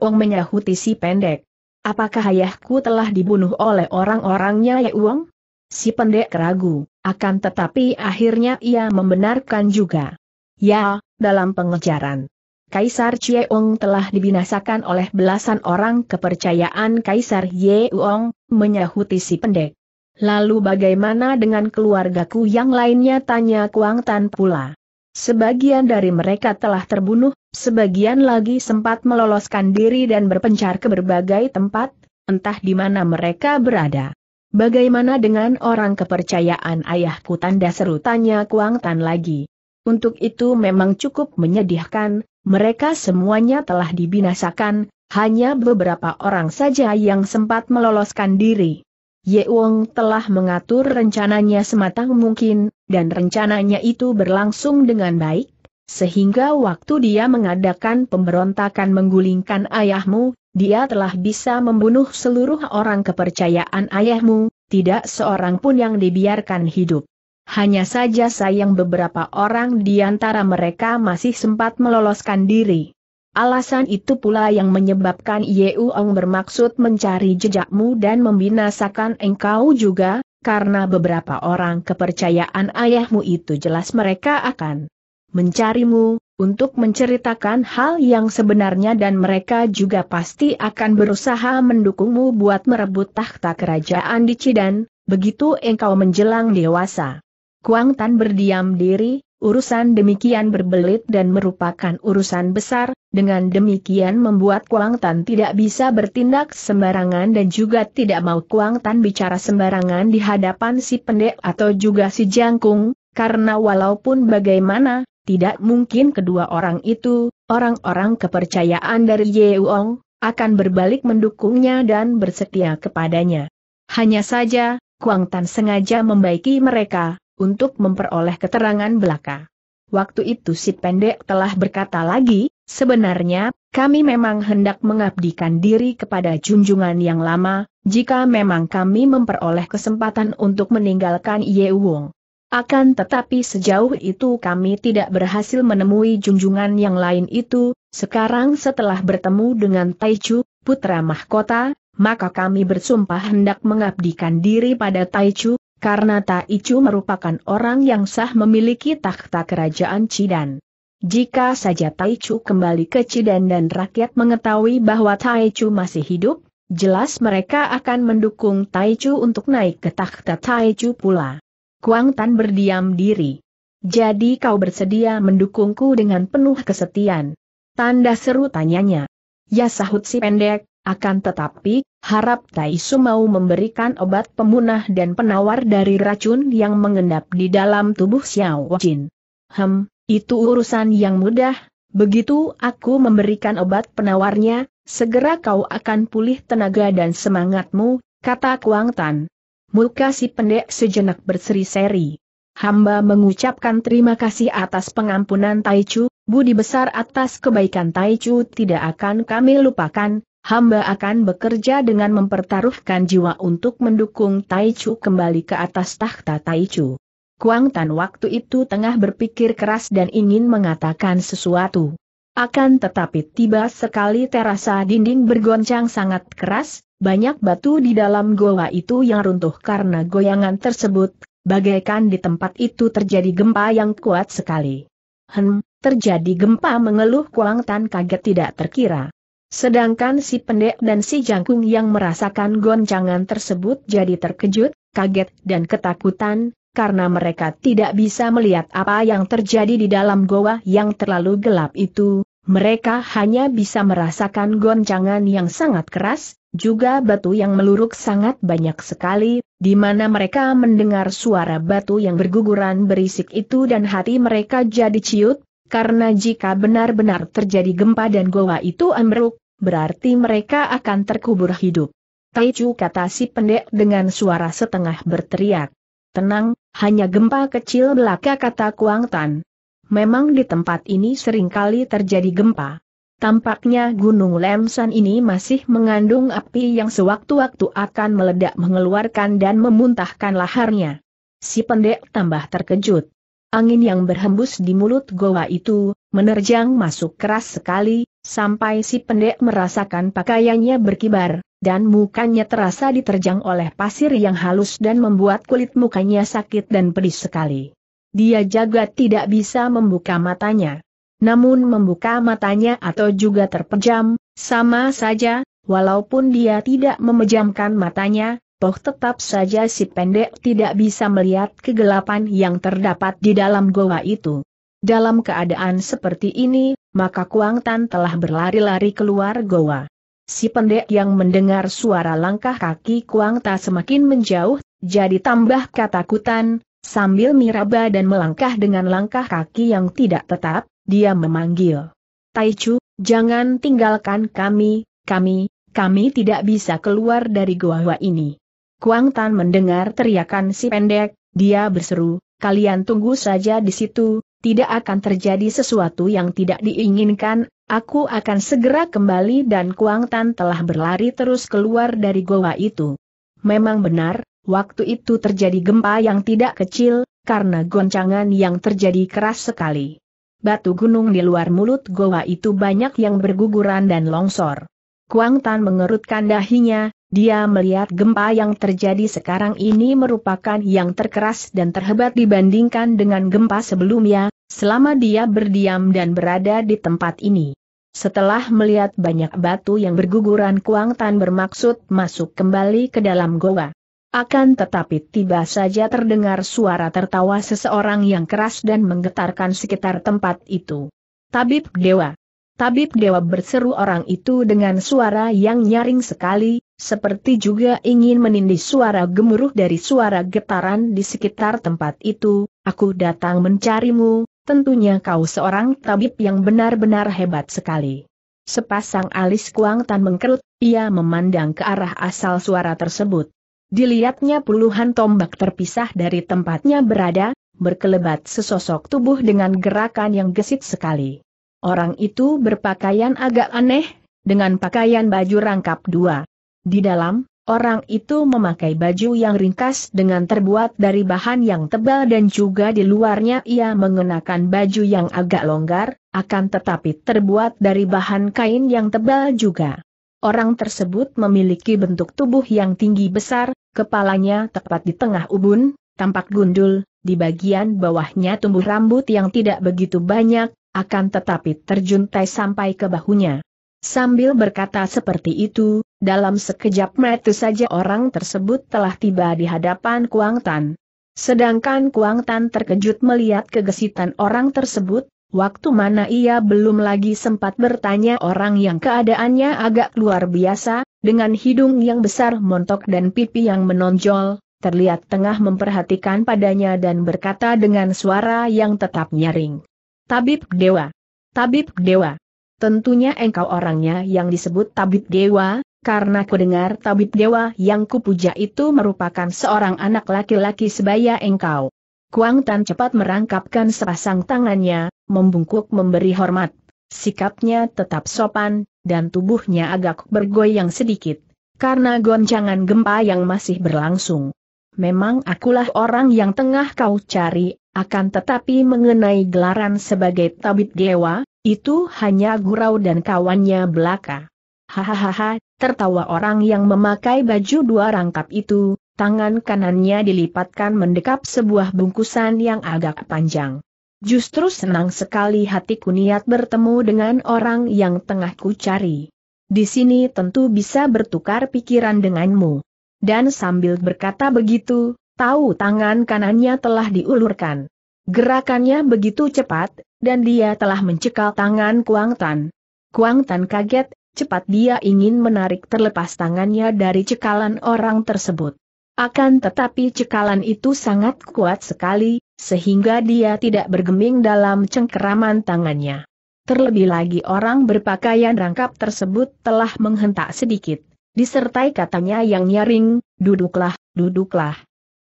Speaker 1: Ong menyahuti si pendek. Apakah ayahku telah dibunuh oleh orang-orangnya uang? Si pendek ragu, akan tetapi akhirnya ia membenarkan juga. Ya, dalam pengejaran. Kaisar Ong telah dibinasakan oleh belasan orang kepercayaan Kaisar Ye Yeong, menyahuti si pendek. Lalu bagaimana dengan keluargaku yang lainnya tanya Kuang Tan pula. Sebagian dari mereka telah terbunuh, sebagian lagi sempat meloloskan diri dan berpencar ke berbagai tempat, entah di mana mereka berada. Bagaimana dengan orang kepercayaan ayahku tanda seru tanya Kuang Tan lagi. Untuk itu memang cukup menyedihkan, mereka semuanya telah dibinasakan, hanya beberapa orang saja yang sempat meloloskan diri. Ye Wong telah mengatur rencananya sematang mungkin, dan rencananya itu berlangsung dengan baik, sehingga waktu dia mengadakan pemberontakan menggulingkan ayahmu, dia telah bisa membunuh seluruh orang kepercayaan ayahmu, tidak seorang pun yang dibiarkan hidup. Hanya saja sayang beberapa orang di antara mereka masih sempat meloloskan diri. Alasan itu pula yang menyebabkan Yehuong bermaksud mencari jejakmu dan membinasakan engkau juga, karena beberapa orang kepercayaan ayahmu itu jelas mereka akan mencarimu, untuk menceritakan hal yang sebenarnya dan mereka juga pasti akan berusaha mendukungmu buat merebut tahta kerajaan di Cidan, begitu engkau menjelang dewasa. Kuang Tan berdiam diri, urusan demikian berbelit dan merupakan urusan besar, dengan demikian membuat Kuang Tan tidak bisa bertindak sembarangan dan juga tidak mau Kuang Tan bicara sembarangan di hadapan si pendek atau juga si jangkung, karena walaupun bagaimana, tidak mungkin kedua orang itu, orang-orang kepercayaan dari Ye Yeong, akan berbalik mendukungnya dan bersetia kepadanya. Hanya saja, Kuang Tan sengaja membaiki mereka, untuk memperoleh keterangan belaka. Waktu itu si pendek telah berkata lagi, sebenarnya, kami memang hendak mengabdikan diri kepada junjungan yang lama, jika memang kami memperoleh kesempatan untuk meninggalkan Ye Wong. Akan tetapi sejauh itu kami tidak berhasil menemui junjungan yang lain itu, sekarang setelah bertemu dengan Taichu, putra mahkota, maka kami bersumpah hendak mengabdikan diri pada Taichu, karena Taichu merupakan orang yang sah memiliki takhta kerajaan Cidan. Jika saja Taichu kembali ke Cidan dan rakyat mengetahui bahwa Taichu masih hidup, jelas mereka akan mendukung Taichu untuk naik ke takhta Taichu pula. Kuang Tan berdiam diri. Jadi kau bersedia mendukungku dengan penuh kesetiaan? Tanda seru tanyanya. Ya sahut si pendek, akan tetapi, harap Tai Su mau memberikan obat pemunah dan penawar dari racun yang mengendap di dalam tubuh Xiao Jin. Hem, itu urusan yang mudah, begitu aku memberikan obat penawarnya, segera kau akan pulih tenaga dan semangatmu, kata Kuang Tan. Muka si pendek sejenak berseri-seri. Hamba mengucapkan terima kasih atas pengampunan Taichu, budi besar atas kebaikan Taichu tidak akan kami lupakan, hamba akan bekerja dengan mempertaruhkan jiwa untuk mendukung Taichu kembali ke atas takhta Taichu. Kuang Tan waktu itu tengah berpikir keras dan ingin mengatakan sesuatu. Akan tetapi tiba sekali terasa dinding bergoncang sangat keras, banyak batu di dalam goa itu yang runtuh karena goyangan tersebut, bagaikan di tempat itu terjadi gempa yang kuat sekali. Hem, terjadi gempa mengeluh Kuang Tan kaget tidak terkira. Sedangkan si pendek dan si jangkung yang merasakan goncangan tersebut jadi terkejut, kaget dan ketakutan, karena mereka tidak bisa melihat apa yang terjadi di dalam goa yang terlalu gelap itu, mereka hanya bisa merasakan goncangan yang sangat keras, juga batu yang meluruk sangat banyak sekali, di mana mereka mendengar suara batu yang berguguran berisik itu dan hati mereka jadi ciut, karena jika benar-benar terjadi gempa dan goa itu ambruk, berarti mereka akan terkubur hidup. Taichu kata si pendek dengan suara setengah berteriak. Tenang, hanya gempa kecil belaka kata Kuang Tan. Memang di tempat ini seringkali terjadi gempa. Tampaknya Gunung Lemsan ini masih mengandung api yang sewaktu-waktu akan meledak mengeluarkan dan memuntahkan laharnya. Si pendek tambah terkejut. Angin yang berhembus di mulut goa itu, menerjang masuk keras sekali, sampai si pendek merasakan pakaiannya berkibar, dan mukanya terasa diterjang oleh pasir yang halus dan membuat kulit mukanya sakit dan pedih sekali. Dia jaga tidak bisa membuka matanya. Namun membuka matanya atau juga terpejam, sama saja, walaupun dia tidak memejamkan matanya, toh tetap saja si pendek tidak bisa melihat kegelapan yang terdapat di dalam goa itu. Dalam keadaan seperti ini, maka Kuang Tan telah berlari-lari keluar goa. Si pendek yang mendengar suara langkah kaki Kuang Ta semakin menjauh, jadi tambah ketakutan, sambil miraba dan melangkah dengan langkah kaki yang tidak tetap, dia memanggil. Taichu, jangan tinggalkan kami, kami, kami tidak bisa keluar dari gua ini. Kuang Tan mendengar teriakan si pendek, dia berseru, kalian tunggu saja di situ, tidak akan terjadi sesuatu yang tidak diinginkan, aku akan segera kembali dan Kuang Tan telah berlari terus keluar dari goa itu. Memang benar, waktu itu terjadi gempa yang tidak kecil, karena goncangan yang terjadi keras sekali batu gunung di luar mulut goa itu banyak yang berguguran dan longsor. Kuang Tan mengerutkan dahinya, dia melihat gempa yang terjadi sekarang ini merupakan yang terkeras dan terhebat dibandingkan dengan gempa sebelumnya, selama dia berdiam dan berada di tempat ini. Setelah melihat banyak batu yang berguguran Kuang Tan bermaksud masuk kembali ke dalam goa. Akan tetapi tiba saja terdengar suara tertawa seseorang yang keras dan menggetarkan sekitar tempat itu. Tabib Dewa. Tabib Dewa berseru orang itu dengan suara yang nyaring sekali, seperti juga ingin menindih suara gemuruh dari suara getaran di sekitar tempat itu, aku datang mencarimu, tentunya kau seorang tabib yang benar-benar hebat sekali. Sepasang alis Kuang Tan mengkerut, ia memandang ke arah asal suara tersebut. Dilihatnya puluhan tombak terpisah dari tempatnya berada, berkelebat sesosok tubuh dengan gerakan yang gesit sekali. Orang itu berpakaian agak aneh, dengan pakaian baju rangkap dua. Di dalam, orang itu memakai baju yang ringkas dengan terbuat dari bahan yang tebal dan juga di luarnya ia mengenakan baju yang agak longgar, akan tetapi terbuat dari bahan kain yang tebal juga. Orang tersebut memiliki bentuk tubuh yang tinggi besar, kepalanya tepat di tengah ubun, tampak gundul, di bagian bawahnya tumbuh rambut yang tidak begitu banyak, akan tetapi terjuntai sampai ke bahunya. Sambil berkata seperti itu, dalam sekejap mata saja orang tersebut telah tiba di hadapan Kuang Tan. Sedangkan Kuang Tan terkejut melihat kegesitan orang tersebut, Waktu mana ia belum lagi sempat bertanya orang yang keadaannya agak luar biasa, dengan hidung yang besar montok dan pipi yang menonjol, terlihat tengah memperhatikan padanya dan berkata dengan suara yang tetap nyaring. Tabib Dewa. Tabib Dewa. Tentunya engkau orangnya yang disebut Tabib Dewa, karena kudengar Tabib Dewa yang kupuja itu merupakan seorang anak laki-laki sebaya engkau. Kuang Tan cepat merangkapkan sepasang tangannya, membungkuk memberi hormat. Sikapnya tetap sopan, dan tubuhnya agak bergoyang sedikit, karena goncangan gempa yang masih berlangsung. Memang akulah orang yang tengah kau cari, akan tetapi mengenai gelaran sebagai tabib dewa, itu hanya gurau dan kawannya belaka. Hahaha, tertawa orang yang memakai baju dua rangkap itu, tangan kanannya dilipatkan mendekap sebuah bungkusan yang agak panjang. Justru senang sekali hatiku niat bertemu dengan orang yang tengah ku cari. Di sini tentu bisa bertukar pikiran denganmu. Dan sambil berkata begitu, tahu tangan kanannya telah diulurkan. Gerakannya begitu cepat, dan dia telah mencekal tangan Kuang Tan. Kuang Tan kaget, cepat dia ingin menarik terlepas tangannya dari cekalan orang tersebut. Akan tetapi cekalan itu sangat kuat sekali, sehingga dia tidak bergeming dalam cengkeraman tangannya. Terlebih lagi orang berpakaian rangkap tersebut telah menghentak sedikit, disertai katanya yang nyaring, duduklah, duduklah.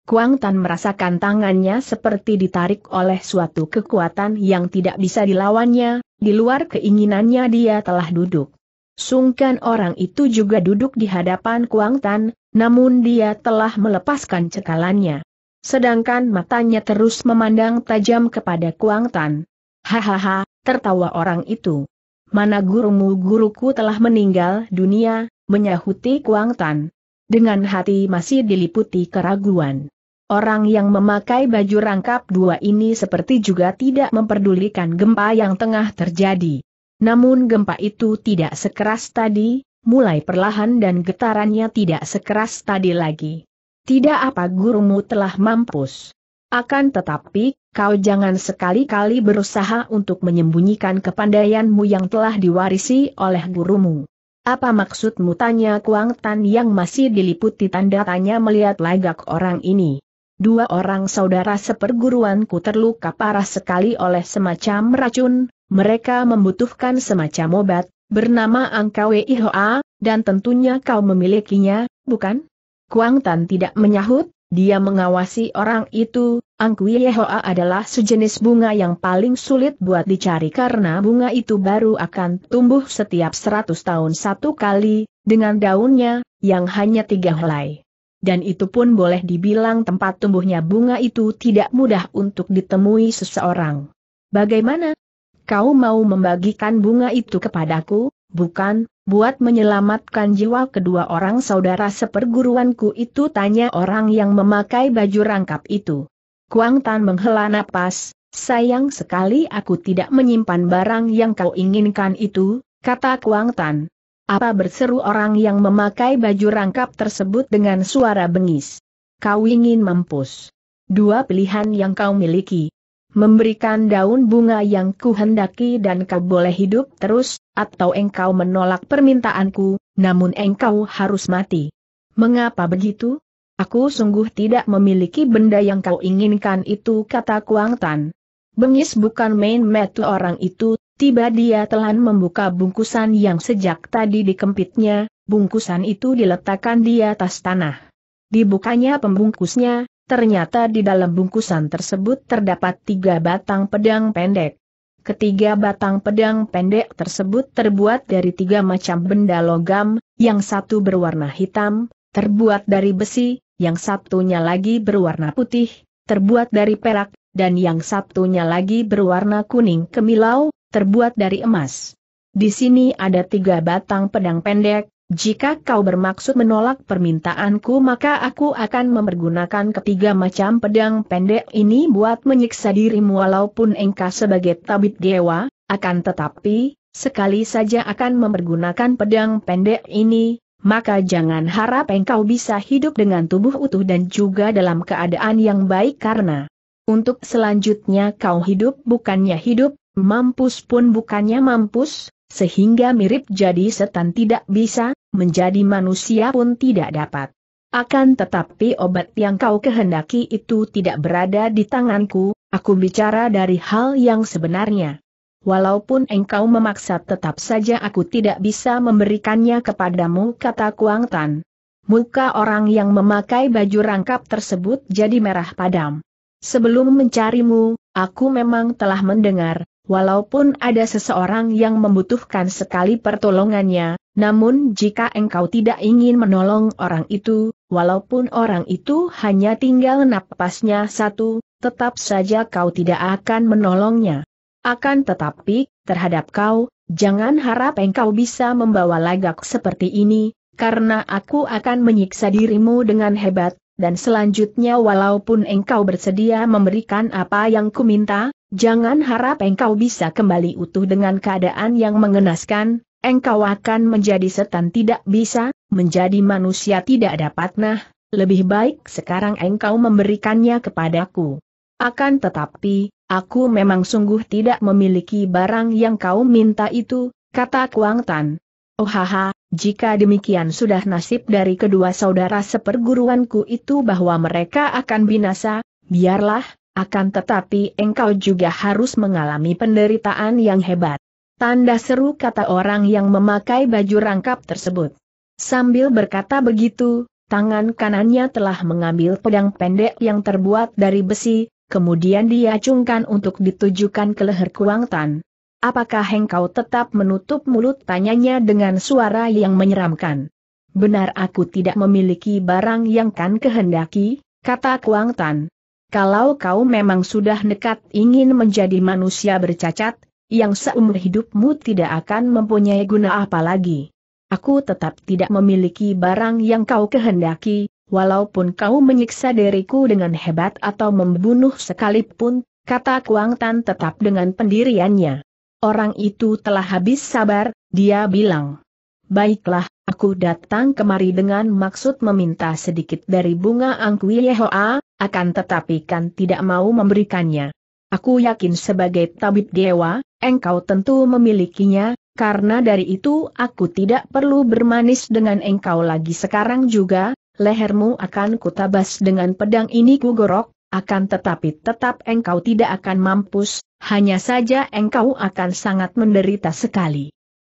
Speaker 1: Kuang Tan merasakan tangannya seperti ditarik oleh suatu kekuatan yang tidak bisa dilawannya, di luar keinginannya dia telah duduk. Sungkan orang itu juga duduk di hadapan Kuang Tan, namun dia telah melepaskan cekalannya. Sedangkan matanya terus memandang tajam kepada Kuang Tan. Hahaha, tertawa orang itu. Mana gurumu guruku telah meninggal dunia, menyahuti Kuang Tan. Dengan hati masih diliputi keraguan. Orang yang memakai baju rangkap dua ini seperti juga tidak memperdulikan gempa yang tengah terjadi. Namun gempa itu tidak sekeras tadi, mulai perlahan dan getarannya tidak sekeras tadi lagi. Tidak apa gurumu telah mampus. Akan tetapi, kau jangan sekali-kali berusaha untuk menyembunyikan kepandaianmu yang telah diwarisi oleh gurumu. Apa maksudmu tanya Kuang Tan yang masih diliputi tanda tanya melihat lagak orang ini. Dua orang saudara seperguruanku terluka parah sekali oleh semacam racun, mereka membutuhkan semacam obat, bernama Angkawe Ihoa, dan tentunya kau memilikinya, bukan? Kuang Tan tidak menyahut, dia mengawasi orang itu, angku Yehoa adalah sejenis bunga yang paling sulit buat dicari karena bunga itu baru akan tumbuh setiap seratus tahun satu kali, dengan daunnya, yang hanya tiga helai. Dan itu pun boleh dibilang tempat tumbuhnya bunga itu tidak mudah untuk ditemui seseorang. Bagaimana, Kau mau membagikan bunga itu kepadaku, bukan, buat menyelamatkan jiwa kedua orang saudara seperguruanku itu tanya orang yang memakai baju rangkap itu. Kuang Tan menghela napas, sayang sekali aku tidak menyimpan barang yang kau inginkan itu, kata Kuang Tan. Apa berseru orang yang memakai baju rangkap tersebut dengan suara bengis. Kau ingin mampus. Dua pilihan yang kau miliki, memberikan daun bunga yang kuhendaki dan kau boleh hidup terus, atau engkau menolak permintaanku, namun engkau harus mati. Mengapa begitu? Aku sungguh tidak memiliki benda yang kau inginkan itu kata Kuang Tan. Bengis bukan main metu orang itu, tiba dia telan membuka bungkusan yang sejak tadi dikempitnya, bungkusan itu diletakkan di atas tanah. Dibukanya pembungkusnya, Ternyata di dalam bungkusan tersebut terdapat tiga batang pedang pendek. Ketiga batang pedang pendek tersebut terbuat dari tiga macam benda logam, yang satu berwarna hitam, terbuat dari besi, yang satunya lagi berwarna putih, terbuat dari perak, dan yang satunya lagi berwarna kuning kemilau, terbuat dari emas. Di sini ada tiga batang pedang pendek, jika kau bermaksud menolak permintaanku maka aku akan mempergunakan ketiga macam pedang pendek ini buat menyiksa dirimu walaupun engkau sebagai tabib dewa, akan tetapi, sekali saja akan mempergunakan pedang pendek ini, maka jangan harap engkau bisa hidup dengan tubuh utuh dan juga dalam keadaan yang baik karena untuk selanjutnya kau hidup bukannya hidup, mampus pun bukannya mampus, sehingga mirip jadi setan tidak bisa, menjadi manusia pun tidak dapat. Akan tetapi obat yang kau kehendaki itu tidak berada di tanganku, aku bicara dari hal yang sebenarnya. Walaupun engkau memaksa tetap saja aku tidak bisa memberikannya kepadamu kata Kuang Tan. Muka orang yang memakai baju rangkap tersebut jadi merah padam. Sebelum mencarimu, Aku memang telah mendengar, walaupun ada seseorang yang membutuhkan sekali pertolongannya, namun jika engkau tidak ingin menolong orang itu, walaupun orang itu hanya tinggal napasnya satu, tetap saja kau tidak akan menolongnya. Akan tetapi, terhadap kau, jangan harap engkau bisa membawa lagak seperti ini, karena aku akan menyiksa dirimu dengan hebat, dan selanjutnya walaupun engkau bersedia memberikan apa yang kuminta, jangan harap engkau bisa kembali utuh dengan keadaan yang mengenaskan, engkau akan menjadi setan tidak bisa, menjadi manusia tidak dapat nah, lebih baik sekarang engkau memberikannya kepadaku. Akan tetapi, aku memang sungguh tidak memiliki barang yang kau minta itu, kata Kuang Tan. Oh haha, jika demikian sudah nasib dari kedua saudara seperguruanku itu bahwa mereka akan binasa, biarlah, akan tetapi engkau juga harus mengalami penderitaan yang hebat. Tanda seru kata orang yang memakai baju rangkap tersebut. Sambil berkata begitu, tangan kanannya telah mengambil pedang pendek yang terbuat dari besi, kemudian diacungkan untuk ditujukan ke leher Kuang Tan. Apakah engkau tetap menutup mulut tanyanya dengan suara yang menyeramkan? Benar aku tidak memiliki barang yang kan kehendaki, kata Kuang Tan. Kalau kau memang sudah nekat ingin menjadi manusia bercacat, yang seumur hidupmu tidak akan mempunyai guna apa lagi. Aku tetap tidak memiliki barang yang kau kehendaki, walaupun kau menyiksa diriku dengan hebat atau membunuh sekalipun, kata Kuang Tan tetap dengan pendiriannya. Orang itu telah habis sabar, dia bilang. Baiklah, aku datang kemari dengan maksud meminta sedikit dari bunga angkui Yehoa, akan tetapi kan tidak mau memberikannya. Aku yakin sebagai tabib dewa, engkau tentu memilikinya, karena dari itu aku tidak perlu bermanis dengan engkau lagi sekarang juga, lehermu akan kutabas dengan pedang ini kugorok, akan tetapi tetap engkau tidak akan mampus, hanya saja engkau akan sangat menderita sekali.